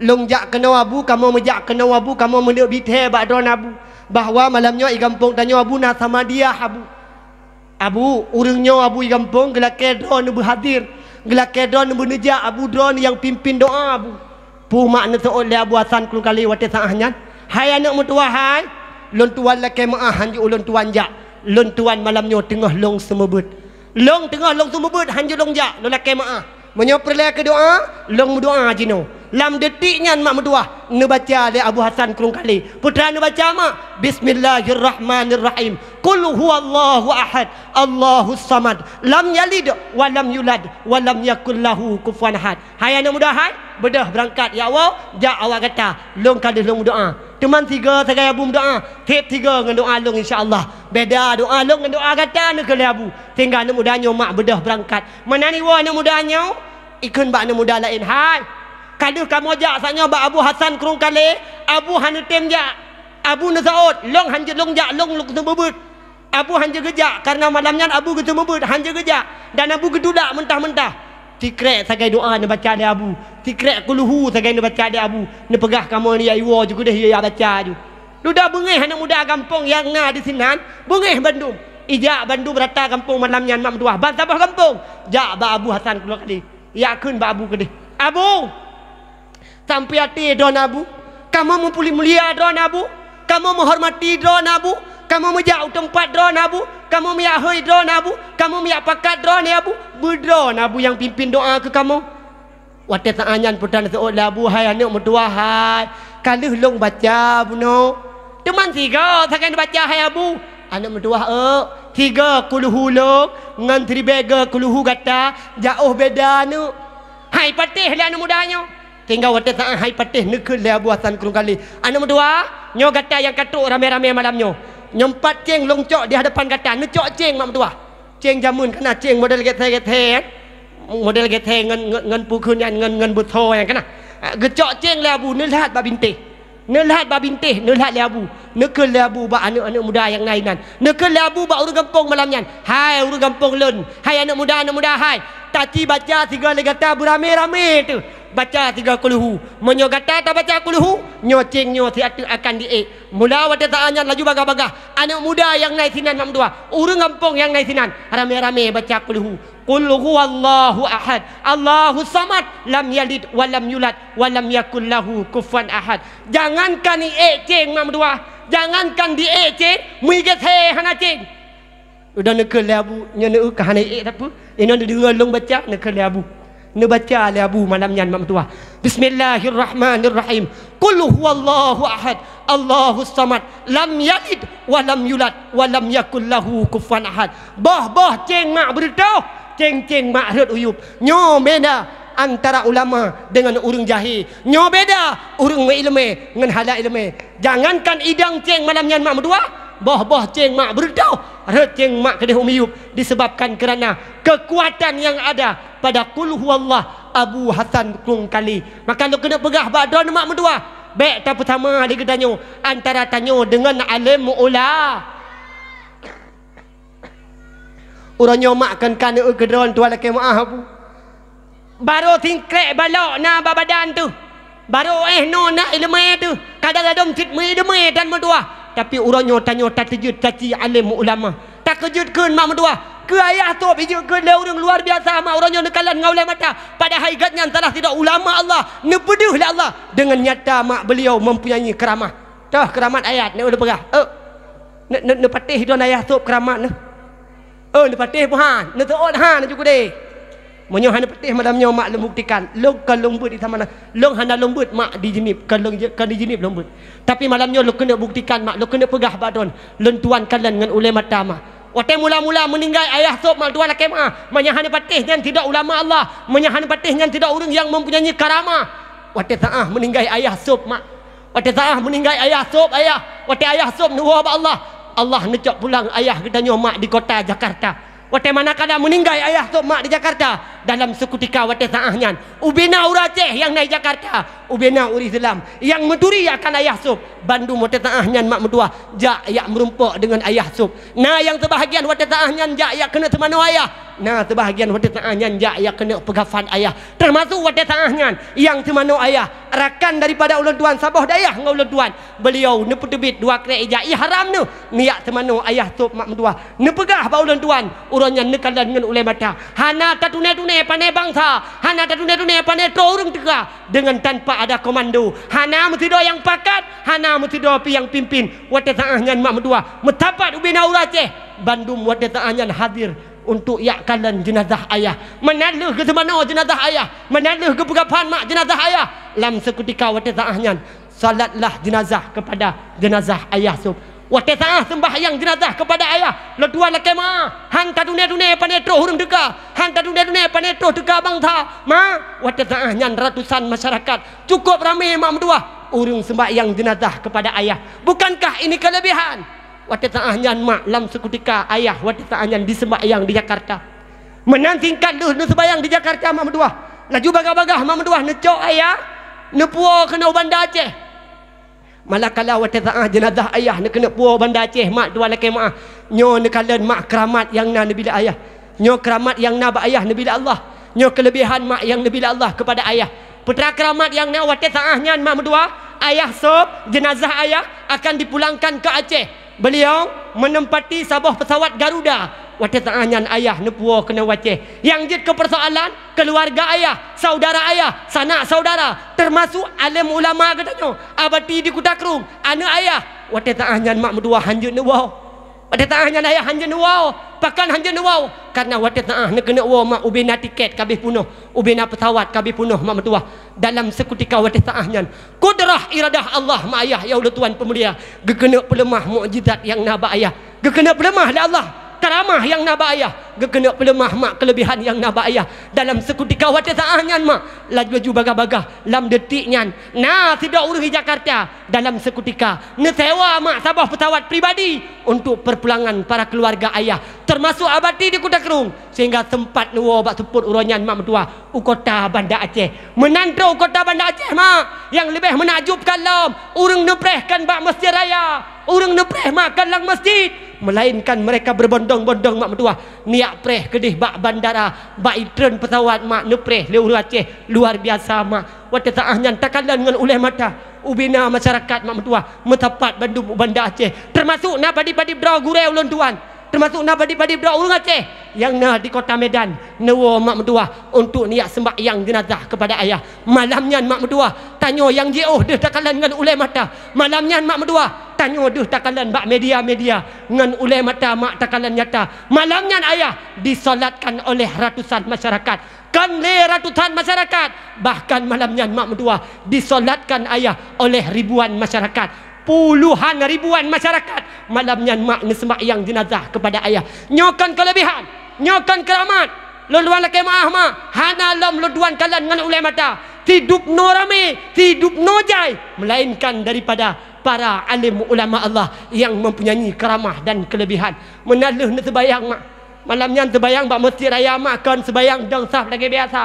long jak kena abu kamu mejak kena abu kamu mendek bithe badron abu bahwa malamnya i gampong tanya abu na sama dia abu abu urungnya abu i gampong gelak don nu hadir gelak don nu neja abu don yang pimpin doa abu pu makna tu oleh abu hasan kul kali wate sahnya ah hai anak mutua hai lon tuan lek ma ah hanju ulun tuan jak lon tuan malamnya tengah long semebut long tengah long semebut hanju long jak lon lek ma ah menyoprela ke doa long doa jino lam detiknya mak mudah, ne baca ali abu hasan kurung kali putra ne baca mak bismillahirrahmanirrahim qul Allahu ahad allahu samad lam yalid walam yulad walam lam yakul lahu kufuwan mudah hayana mudahan bedah berangkat ya allah ja awak kata long kada long doa Teman tiga sekali abu berdoa. Tiap tiga dengan doa long insyaAllah. Beda doa long dengan doa kata anak kali abu. Tinggal anak mudanya mak bedah berangkat. Mana ni wah anak mudanya? Ikan bak anak muda lain. Hai. Kadu kamu ajak saknya bak Abu Hassan kurung kali. Abu hanutim je. Abu nasaud. Long hanjut long jak. Long luk sebebut. Abu hanjut gejak. Karena malamnya Abu ketemu bud. Hanjut gejak. Dan Abu gedulak mentah-mentah. Tikrek sakai doa ni baca dia abu. Tikrek kuluhu sakai ni baca dia abu. Ni pegah kamu ni ayu ya, juga dah ya, ya baca ju. Lu dah bengih anak muda kampung yang na di sinan, bengih Bandung. Ijak Bandung berata kampung malamnya mak dua. Ban sabah kampung. Ja ba abu Hasan keluar kali. Ya kun abu kali. Abu. Sampai hati don abu. Kamu mempunyai mulia don abu. Kamu menghormati don abu kamu mejak utung pat drone abu kamu miak hoi drone abu kamu miak pakat drone ya, abu berdrone abu yang pimpin doa ke kamu Wate tak anyan putan tu oh labu hai anak mertua hai kalau long baca buno teman tiga takkan baca hai abu anak mertua e eh, tiga kuluhu long ngan tri bega kuluhu kata jauh beda nu hai patih le lah anak mudanya tinggal wate tak hai patih nekul le lah, abu asan kurung kali anak mertua nyo kata yang katuk rame-rame malamnya nyempat ceng longcok di hadapan kata ngecok ceng mak mertua ceng jamun kena ceng model gete gete eh. model gete ngen ngen ngen pukun yang ngen ngen buto yang eh, kena eh, gecok ceng labu nelhat babinte nelhat babinte nelhat labu neke labu ba anak anak muda yang lainan neke labu ba urung kampung malamnya hai urung kampung lun hai anak muda anak muda hai tati baca tiga legata beramai-ramai tu baca tiga kuluhu menyo gata tak baca kuluhu nyo ceng nyo si atu akan di eh mula wata tak anyan laju baga-baga anak muda yang naik sinan nam dua urung empong yang naik sinan ramai-ramai baca kuluhu kuluhu allahu ahad allahu samad lam yalid walam yulad walam yakul lahu kufan ahad jangankan di eh ceng nam dua jangankan di eh ceng mui ke hana ceng udah nak kelabu nya nak ukah ni eh apa ini ada dua long baca nak kelabu nak baca labu malamnya mak tua bismillahirrahmanirrahim qul huwallahu ahad Allahu samad lam yalid wa lam yulad wa lam yakul lahu kufuwan ahad bah bah ceng mak beritahu ceng ceng mak hrut uyub nyo beda antara ulama dengan urung jahil nyo beda urung ilmu dengan halal ilmu jangankan idang ceng malamnya mak tua boh-boh ceng mak berdoh re ceng mak kedih umiyub disebabkan kerana kekuatan yang ada pada kul Allah Abu Hasan kung kali maka lu kena pegah badan mak berdua. baik tak pertama dia kena tanya antara tanya dengan alim ula orang mak kan kan ke dron tu alaki ma'ah abu baru tingkrik balok na babadan tu baru eh no na ilmu tu kadang-kadang cit ilmu dan berdua tapi urangnya tanya tak terkejut tadi alim ulama tak kejut ke mak mendua ke ayah tu bijuk ke dia orang luar biasa mak urangnya nekalan dengan ulama mata pada haigatnya salah tidak ulama Allah nepeduh lah Allah dengan nyata mak beliau mempunyai keramat tah keramat ayat ni udah pegah oh eh, ne ne patih don ayah tu keramat ne oh ne patih pun ha ne tu oh, ha ne cukup deh Munyo hana petih madamnya mak lembuktikan. Lo ke kan lembut di mana? Lo hanya lembut mak di jinip. Kalung je kan di jinip lembut. Tapi malamnya lu kena buktikan mak lo kena pegah badan. Lentuan kalian dengan ulama matama. Waktu mula-mula meninggal ayah sop mak tuan lakai mak. Menyahani petih yang tidak ulama Allah. Menyahani petih yang tidak orang yang mempunyai karama. Waktu ta'ah meninggal ayah sop mak. Waktu ta'ah meninggal ayah sop ayah. Waktu ayah sop nuwa Allah. Allah nejak pulang ayah kita nyomak di kota Jakarta. Wate mana kada meninggal ayah tu mak di Jakarta dalam suku tika wate saahnya. Ubina uraceh yang naik Jakarta, ubina uri Islam yang meduri akan ayah sup Bandung wate saahnya mak mudua ja ya merumpok dengan ayah sup. Nah yang sebahagian wate saahnya ja ya kena temanu ayah. Nah sebahagian wate saahnya ja ya kena pegafan ayah. Termasuk wate saahnya yang temanu ayah rakan daripada ulun tuan sabah dayah ngau ulun tuan. Beliau nepedebit dua kreja ya haram tu niak temanu ayah sup mak mudua. Nepegah ba ulun tuan nak nikah dengan ulama mata. Hana tatune tune pane bangsa. Hana tatune tune pane orang tiga dengan tanpa ada komando. Hana mesti doa yang pakat. Hana mesti doa pi yang pimpin. Wadah tangannya mak mendua. Metapat ubi naura eh. Bandung wadah tangannya hadir untuk yak jenazah ayah. Menaluh ke mana jenazah ayah? Menaluh ke pegapan mak jenazah ayah? Lam sekutika wadah tangannya. Salatlah jenazah kepada jenazah ayah sub. So, Waktu saya sembahyang jenazah kepada ayah, letua lelaki ma, hang kat dunia dunia penetro hurung duka, hang kat dunia dunia penetro duka bangsa, ma, waktu saya nyan ratusan masyarakat, cukup ramai mam dua, urung sembahyang jenazah kepada ayah, bukankah ini kelebihan? Waktu saya nyan ma, lam sekutika ayah, waktu saya nyan disembahyang di Jakarta, menantikan tu sembahyang di Jakarta mam dua, laju baga-baga mam dua, neco ayah, nepuo kena bandar Aceh malakala watadha'ah jenazah ayah ni kena puo bandar Aceh mak dua laki ma'ah nyo ni kalen mak keramat yang na nabila ayah nyo keramat yang na ba ayah nabila Allah nyo kelebihan mak yang nabila Allah kepada ayah putra keramat yang na watadha'ah ah, nyan mak dua ayah sob jenazah ayah akan dipulangkan ke Aceh beliau menempati sebuah pesawat Garuda wajah tanyaan ayah nepuo kena wajah yang jid ke persoalan keluarga ayah saudara ayah sanak saudara termasuk alim ulama katanya abadi di kutakrung anak ayah wajah tanyaan mak mudua hanjut nepuo wajah tanyaan ayah hanjut nepuo Pakan hanjut nepuo karena wajah tanyan nak kena wajah mak ubina tiket kabih punuh ubina pesawat kabih punuh mak mudua dalam sekutika wajah tanyaan. kudrah iradah Allah mak ayah ya Allah Tuhan pemulia gegenak pelemah mukjizat yang nabak ayah gegenak pelemah lah Allah karamah yang nabaya kena pelemah mak kelebihan yang nak ayah dalam sekutik kawat saanyan ah mak laju laju baga baga lam detiknya nah tidak urus Jakarta dalam sekutika nesewa mak sabah pesawat pribadi untuk perpulangan para keluarga ayah termasuk abadi di kota kerung sehingga sempat nuwa bak seput uronya mak berdua. ukota bandar Aceh menandro ukota bandar Aceh mak yang lebih menakjubkan lam urung neprehkan bak masjid raya urung neprehkan mak kalang masjid melainkan mereka berbondong-bondong mak berdua niat bak preh kedih bak bandara ah. bak itren pesawat mak ne preh Aceh luar biasa mak wata ta'ah nyan takalan dengan ulih mata ubina masyarakat mak mentua metapat bandu bandar Aceh termasuk na badi badi bra gure ulun tuan termasuk na badi badi bra ulun Aceh yang na di kota Medan newo mak mentua untuk niat yang jenazah kepada ayah malamnya mak mentua tanya yang jeoh dia takalan dengan ulih mata malamnya mak mentua tanya duh takalan bak media-media ngan ulai mata mak takalan nyata malamnya ayah disolatkan oleh ratusan masyarakat kan le ratusan masyarakat bahkan malamnya mak mentua disolatkan ayah oleh ribuan masyarakat puluhan ribuan masyarakat malamnya mak nesemak yang jenazah kepada ayah nyokan kelebihan nyokan keramat luluan lakai ma'ah ma' hana lam luluan kalan ngan ulai mata tidup no rame tidup no jai melainkan daripada para alim ulama Allah yang mempunyai keramah dan kelebihan. Menaluh nak terbayang mak. Malamnya terbayang bak mesti raya makan sebayang dong sah lagi biasa.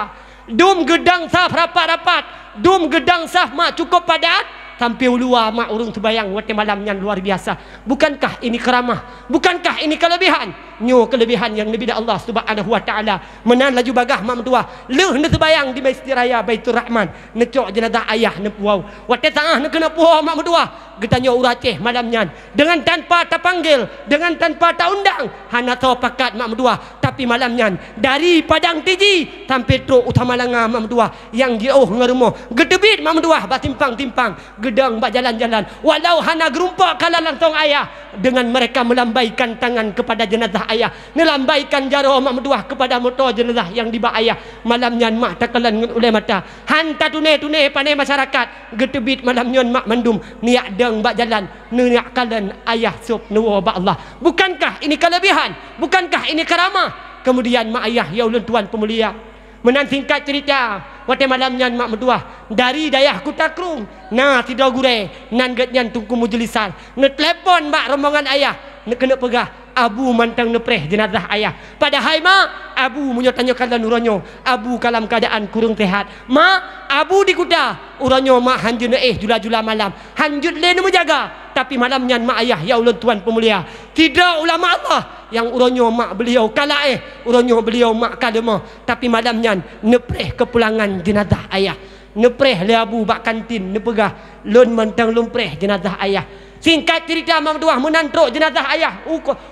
Dum gedang sah rapat-rapat. Dum gedang sah mak cukup padat tampil luar mak urung terbayang waktu malam yang luar biasa bukankah ini keramah bukankah ini kelebihan nyu kelebihan yang lebih dari Allah subhanahu wa ta'ala menan laju bagah mak mentua leh ni terbayang di masjid raya baitul rahman necok jenazah ayah ni puau waktu tengah ni kena puau mak mentua kita nyu uraceh malam yang dengan tanpa tak panggil dengan tanpa tak undang hana tau pakat mak mentua tapi malam yang dari padang tiji tampil teruk utama langa mak mentua yang jauh oh ngerumuh getebit mak mentua batimpang-timpang gedang bak jalan-jalan walau hana gerumpak kala langtong ayah dengan mereka melambaikan tangan kepada jenazah ayah melambaikan jaro mak meduah kepada motor jenazah yang dibak ayah malamnya mak takalan ngut oleh mata hanta tunai tune pane masyarakat getebit malamnya mak mendum niak deng bak jalan niak kalan ayah sup nuwa ba Allah bukankah ini kelebihan bukankah ini karamah kemudian mak ayah ya ulun tuan pemulia menantingkat cerita Wate malamnya mak mendua Dari dayah kuta krum. Nah tidak gure Nan getnyan tungku mujulisan Nge telepon mak rombongan ayah Nek kena pegah Abu mantang nepreh jenazah ayah Pada hai mak Abu punya tanya kalan uranyo Abu dalam keadaan kurung sehat Mak Abu dikuda Uranyo mak hanjun eh jula-jula malam Hanjun lenu menjaga tapi malamnya mak ayah ya ulun tuan pemulia tidak ulama Allah yang uronyo mak beliau kala eh uronyo beliau mak kalema eh. tapi malamnya nepreh kepulangan jenazah ayah nepreh le abu bak kantin nepegah lun mentang lumpreh jenazah ayah singkat cerita mak mertua menantuk jenazah ayah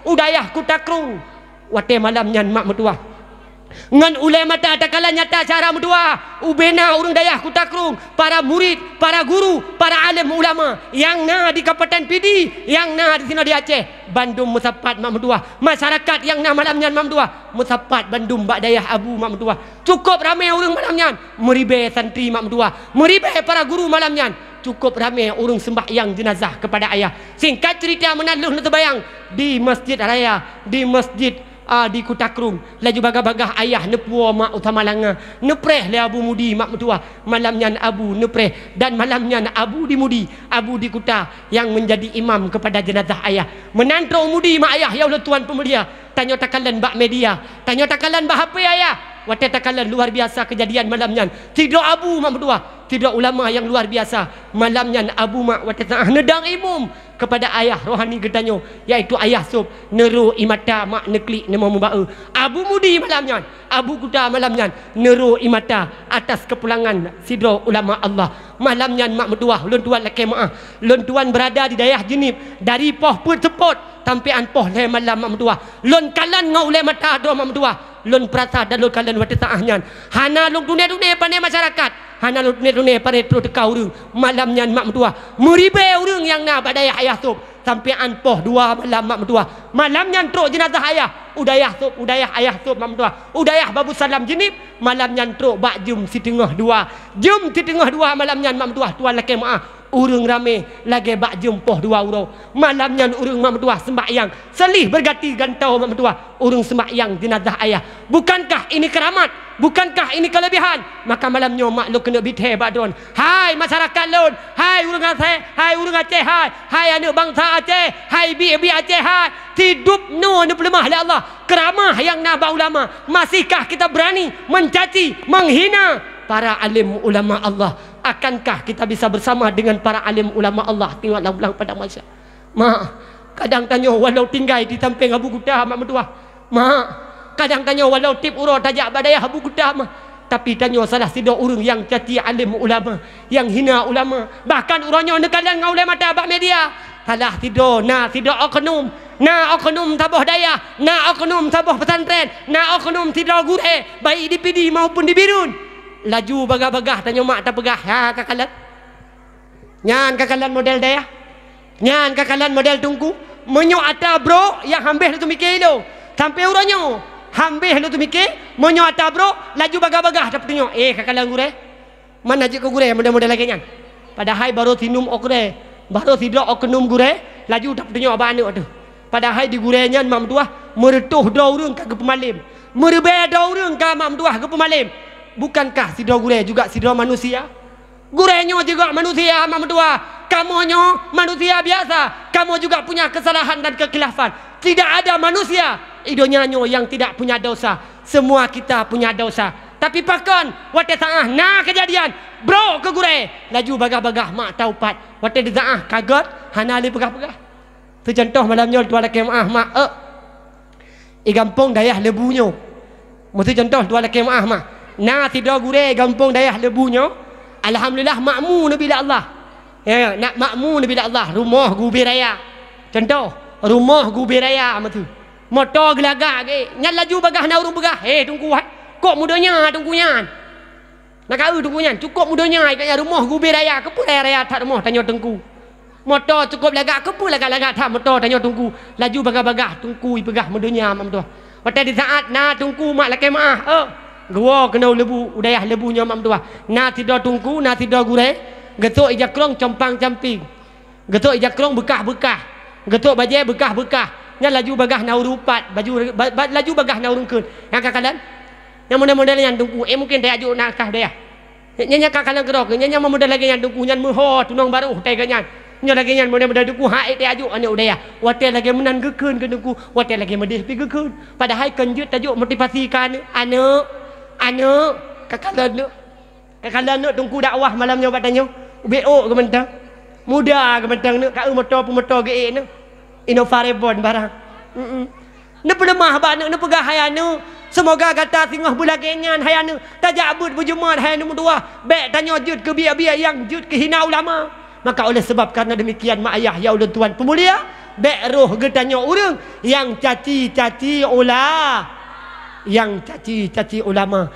udayah kutakrung wate malamnya mak mertua Ngan ulai mata takala nyata cara mudua ubena urung dayah kutakrung para murid para guru para alim ulama yang na di kapten PD yang na di sini di Aceh Bandung musapat mak mudua masyarakat yang na malamnya mak mudua musapat Bandung bak dayah abu mak mudua cukup ramai urung malamnya meribe santri mak mudua meribe para guru malamnya cukup ramai urung sembah yang jenazah kepada ayah singkat cerita menaluh nutu bayang di masjid raya di masjid di Kutakrung laju bagah-bagah ayah nepua mak utama langa nepreh le abu mudi mak mentua malamnya abu nepreh dan malamnya abu di mudi abu di kuta yang menjadi imam kepada jenazah ayah menantu mudi mak ayah ya Allah tuan pemulia tanya takalan bak media tanya takalan bak HP ayah Watatakala luar biasa kejadian malamnya Tidak abu mak berdua Tidak ulama yang luar biasa Malamnya abu mak watatakala Nedang imum kepada ayah rohani getanyo yaitu ayah sub Neru imata mak nekli nama mubaa Abu mudi malamnya Abu kuda malamnya Neru imata atas kepulangan sidro ulama Allah Malamnya mak berdua Lentuan lelaki ma'ah Lentuan berada di daerah jenib Dari poh pun cepat Tampian poh leh malam mak berdua Lentuan kalan ngau leh mata doa mak berdua lun prata dalul kalian wati ta'ahnyan hana lung dunia dunia pandai masyarakat hana lung dunia dunia pandai perlu teka urung malam nyan mak mentua Muribe urung yang na badai ayah tu sampai anpoh dua malam mak mentua malam nyan teruk jenazah ayah udayah tu udayah ayah tu mak mentua udayah babu salam jenib malam nyan teruk bak jum si tengah dua jum si tengah dua malam nyan mak mentua tuan lakai ma'ah urung rame lagi bak jumpuh dua urung malamnya urung mam tua yang, selih berganti gantau mam tua urung sembahyang jenazah ayah bukankah ini keramat bukankah ini kelebihan maka malamnya mak lu kena bithe badon hai masyarakat lun hai urung aceh hai urung aceh hai hai anak bangsa aceh hai bi bi aceh hai hidup nu anu lemah ya Allah keramah yang nabah ulama masihkah kita berani mencaci menghina para alim ulama Allah akankah kita bisa bersama dengan para alim ulama Allah tengoklah ulang pada masa mak kadang tanya walau tinggal di samping Abu Kudah mak mertua mak kadang tanya walau tip urut tajak badai Abu Kudah mak tapi tanya salah sidak urung yang jati alim ulama yang hina ulama bahkan urangnya nekalan dengan ulama tabak media salah tidur. na tidur oknum na oknum tabah daya na oknum tabah pesantren na oknum tidur gure baik di PD maupun di Birun laju bagah-bagah tanya mak tak pegah ha kakalan nyan kakalan model daya nyan kakalan model tungku menyu ata bro yang hambeh tu mikir lo sampai urangnya hambeh lo tu mikir menyu ata bro laju bagah-bagah tak tunjuk eh kakalan gure mana je ke gure model-model lagi nyan pada hai baru tinum okre baru tidak oknum gure laju tak tunjuk apa anak tu hai di gure nyan mam tuah meretuh dua urung ke pemalim merebe dua urung ke mam tuah ke pemalim bukankah sidro gure juga sidro manusia? Gurenyo juga manusia sama Kamu nyo manusia biasa. Kamu juga punya kesalahan dan kekilafan. Tidak ada manusia idonya nyo yang tidak punya dosa. Semua kita punya dosa. Tapi pakon wate tangah nah kejadian. Bro ke gure laju bagah-bagah mak taupat. Wate de tangah kagot hana ali pegah-pegah. Tu malam nyo tu ada kemah mak e. Igampong dayah lebu nyo. Mesti contoh tu ada kemah mak. Na tidak gure gampung dayah lebunya. Alhamdulillah makmu Nabi Allah. Ya, nak makmu Nabi Allah, rumah gubir raya. Contoh, rumah gubir raya macam tu. Motor gelagak ge, nyal laju bagah na urung bagah. Eh tunggu hat. Eh. Kok mudanya tunggunya. Nak kau tunggunya, cukup mudanya kayak rumah gubir raya ke pun raya tak rumah tanya tunggu. Motor cukup lagak ke pun lagak-lagak tak motor tanya tunggu. Laju bagah-bagah tunggu ibagah mudonya. mam tu. Pada di saat na tunggu mak lakai mah. Oh gua kena lebu udayah lebunya mak mertua Nanti dah tunggu, nanti dah gurai getuk ija kerong campang camping getuk ija kerong bekah bekah getuk baju bekah bekah nya laju bagah naurupat baju laju bagah naurungkeun yang kakak dan yang model-model yang tunggu, eh mungkin dia ajuk nak kah dia eh, nya kakak dan kerok nya nya model lagi yang tunggu, nya meho tunang baru tai ganya nya lagi yang model-model tunggu, ha eh, dia ajuk anu udaya wate lagi menan gekeun watel lagi medih pi gekeun padahal kenjut tajuk motivasi kan anu anu kakala nu kakala nu tunggu dakwah malamnya buat tanya Bo, ke mentang muda ke mentang nu kau motor pun motor ge nu innova rebon barang hmm nu pelemah ba nu nu pegah hayan Semoga kata singgah bulan kenyan hai anu tajak abud berjumat hai anu mudua baik tanya jut ke bia biar yang jut ke hina ulama maka oleh sebab karena demikian mak ayah ya ulun tuan pemulia baik roh getanya urang yang caci-caci ulah yang caci-caci ulama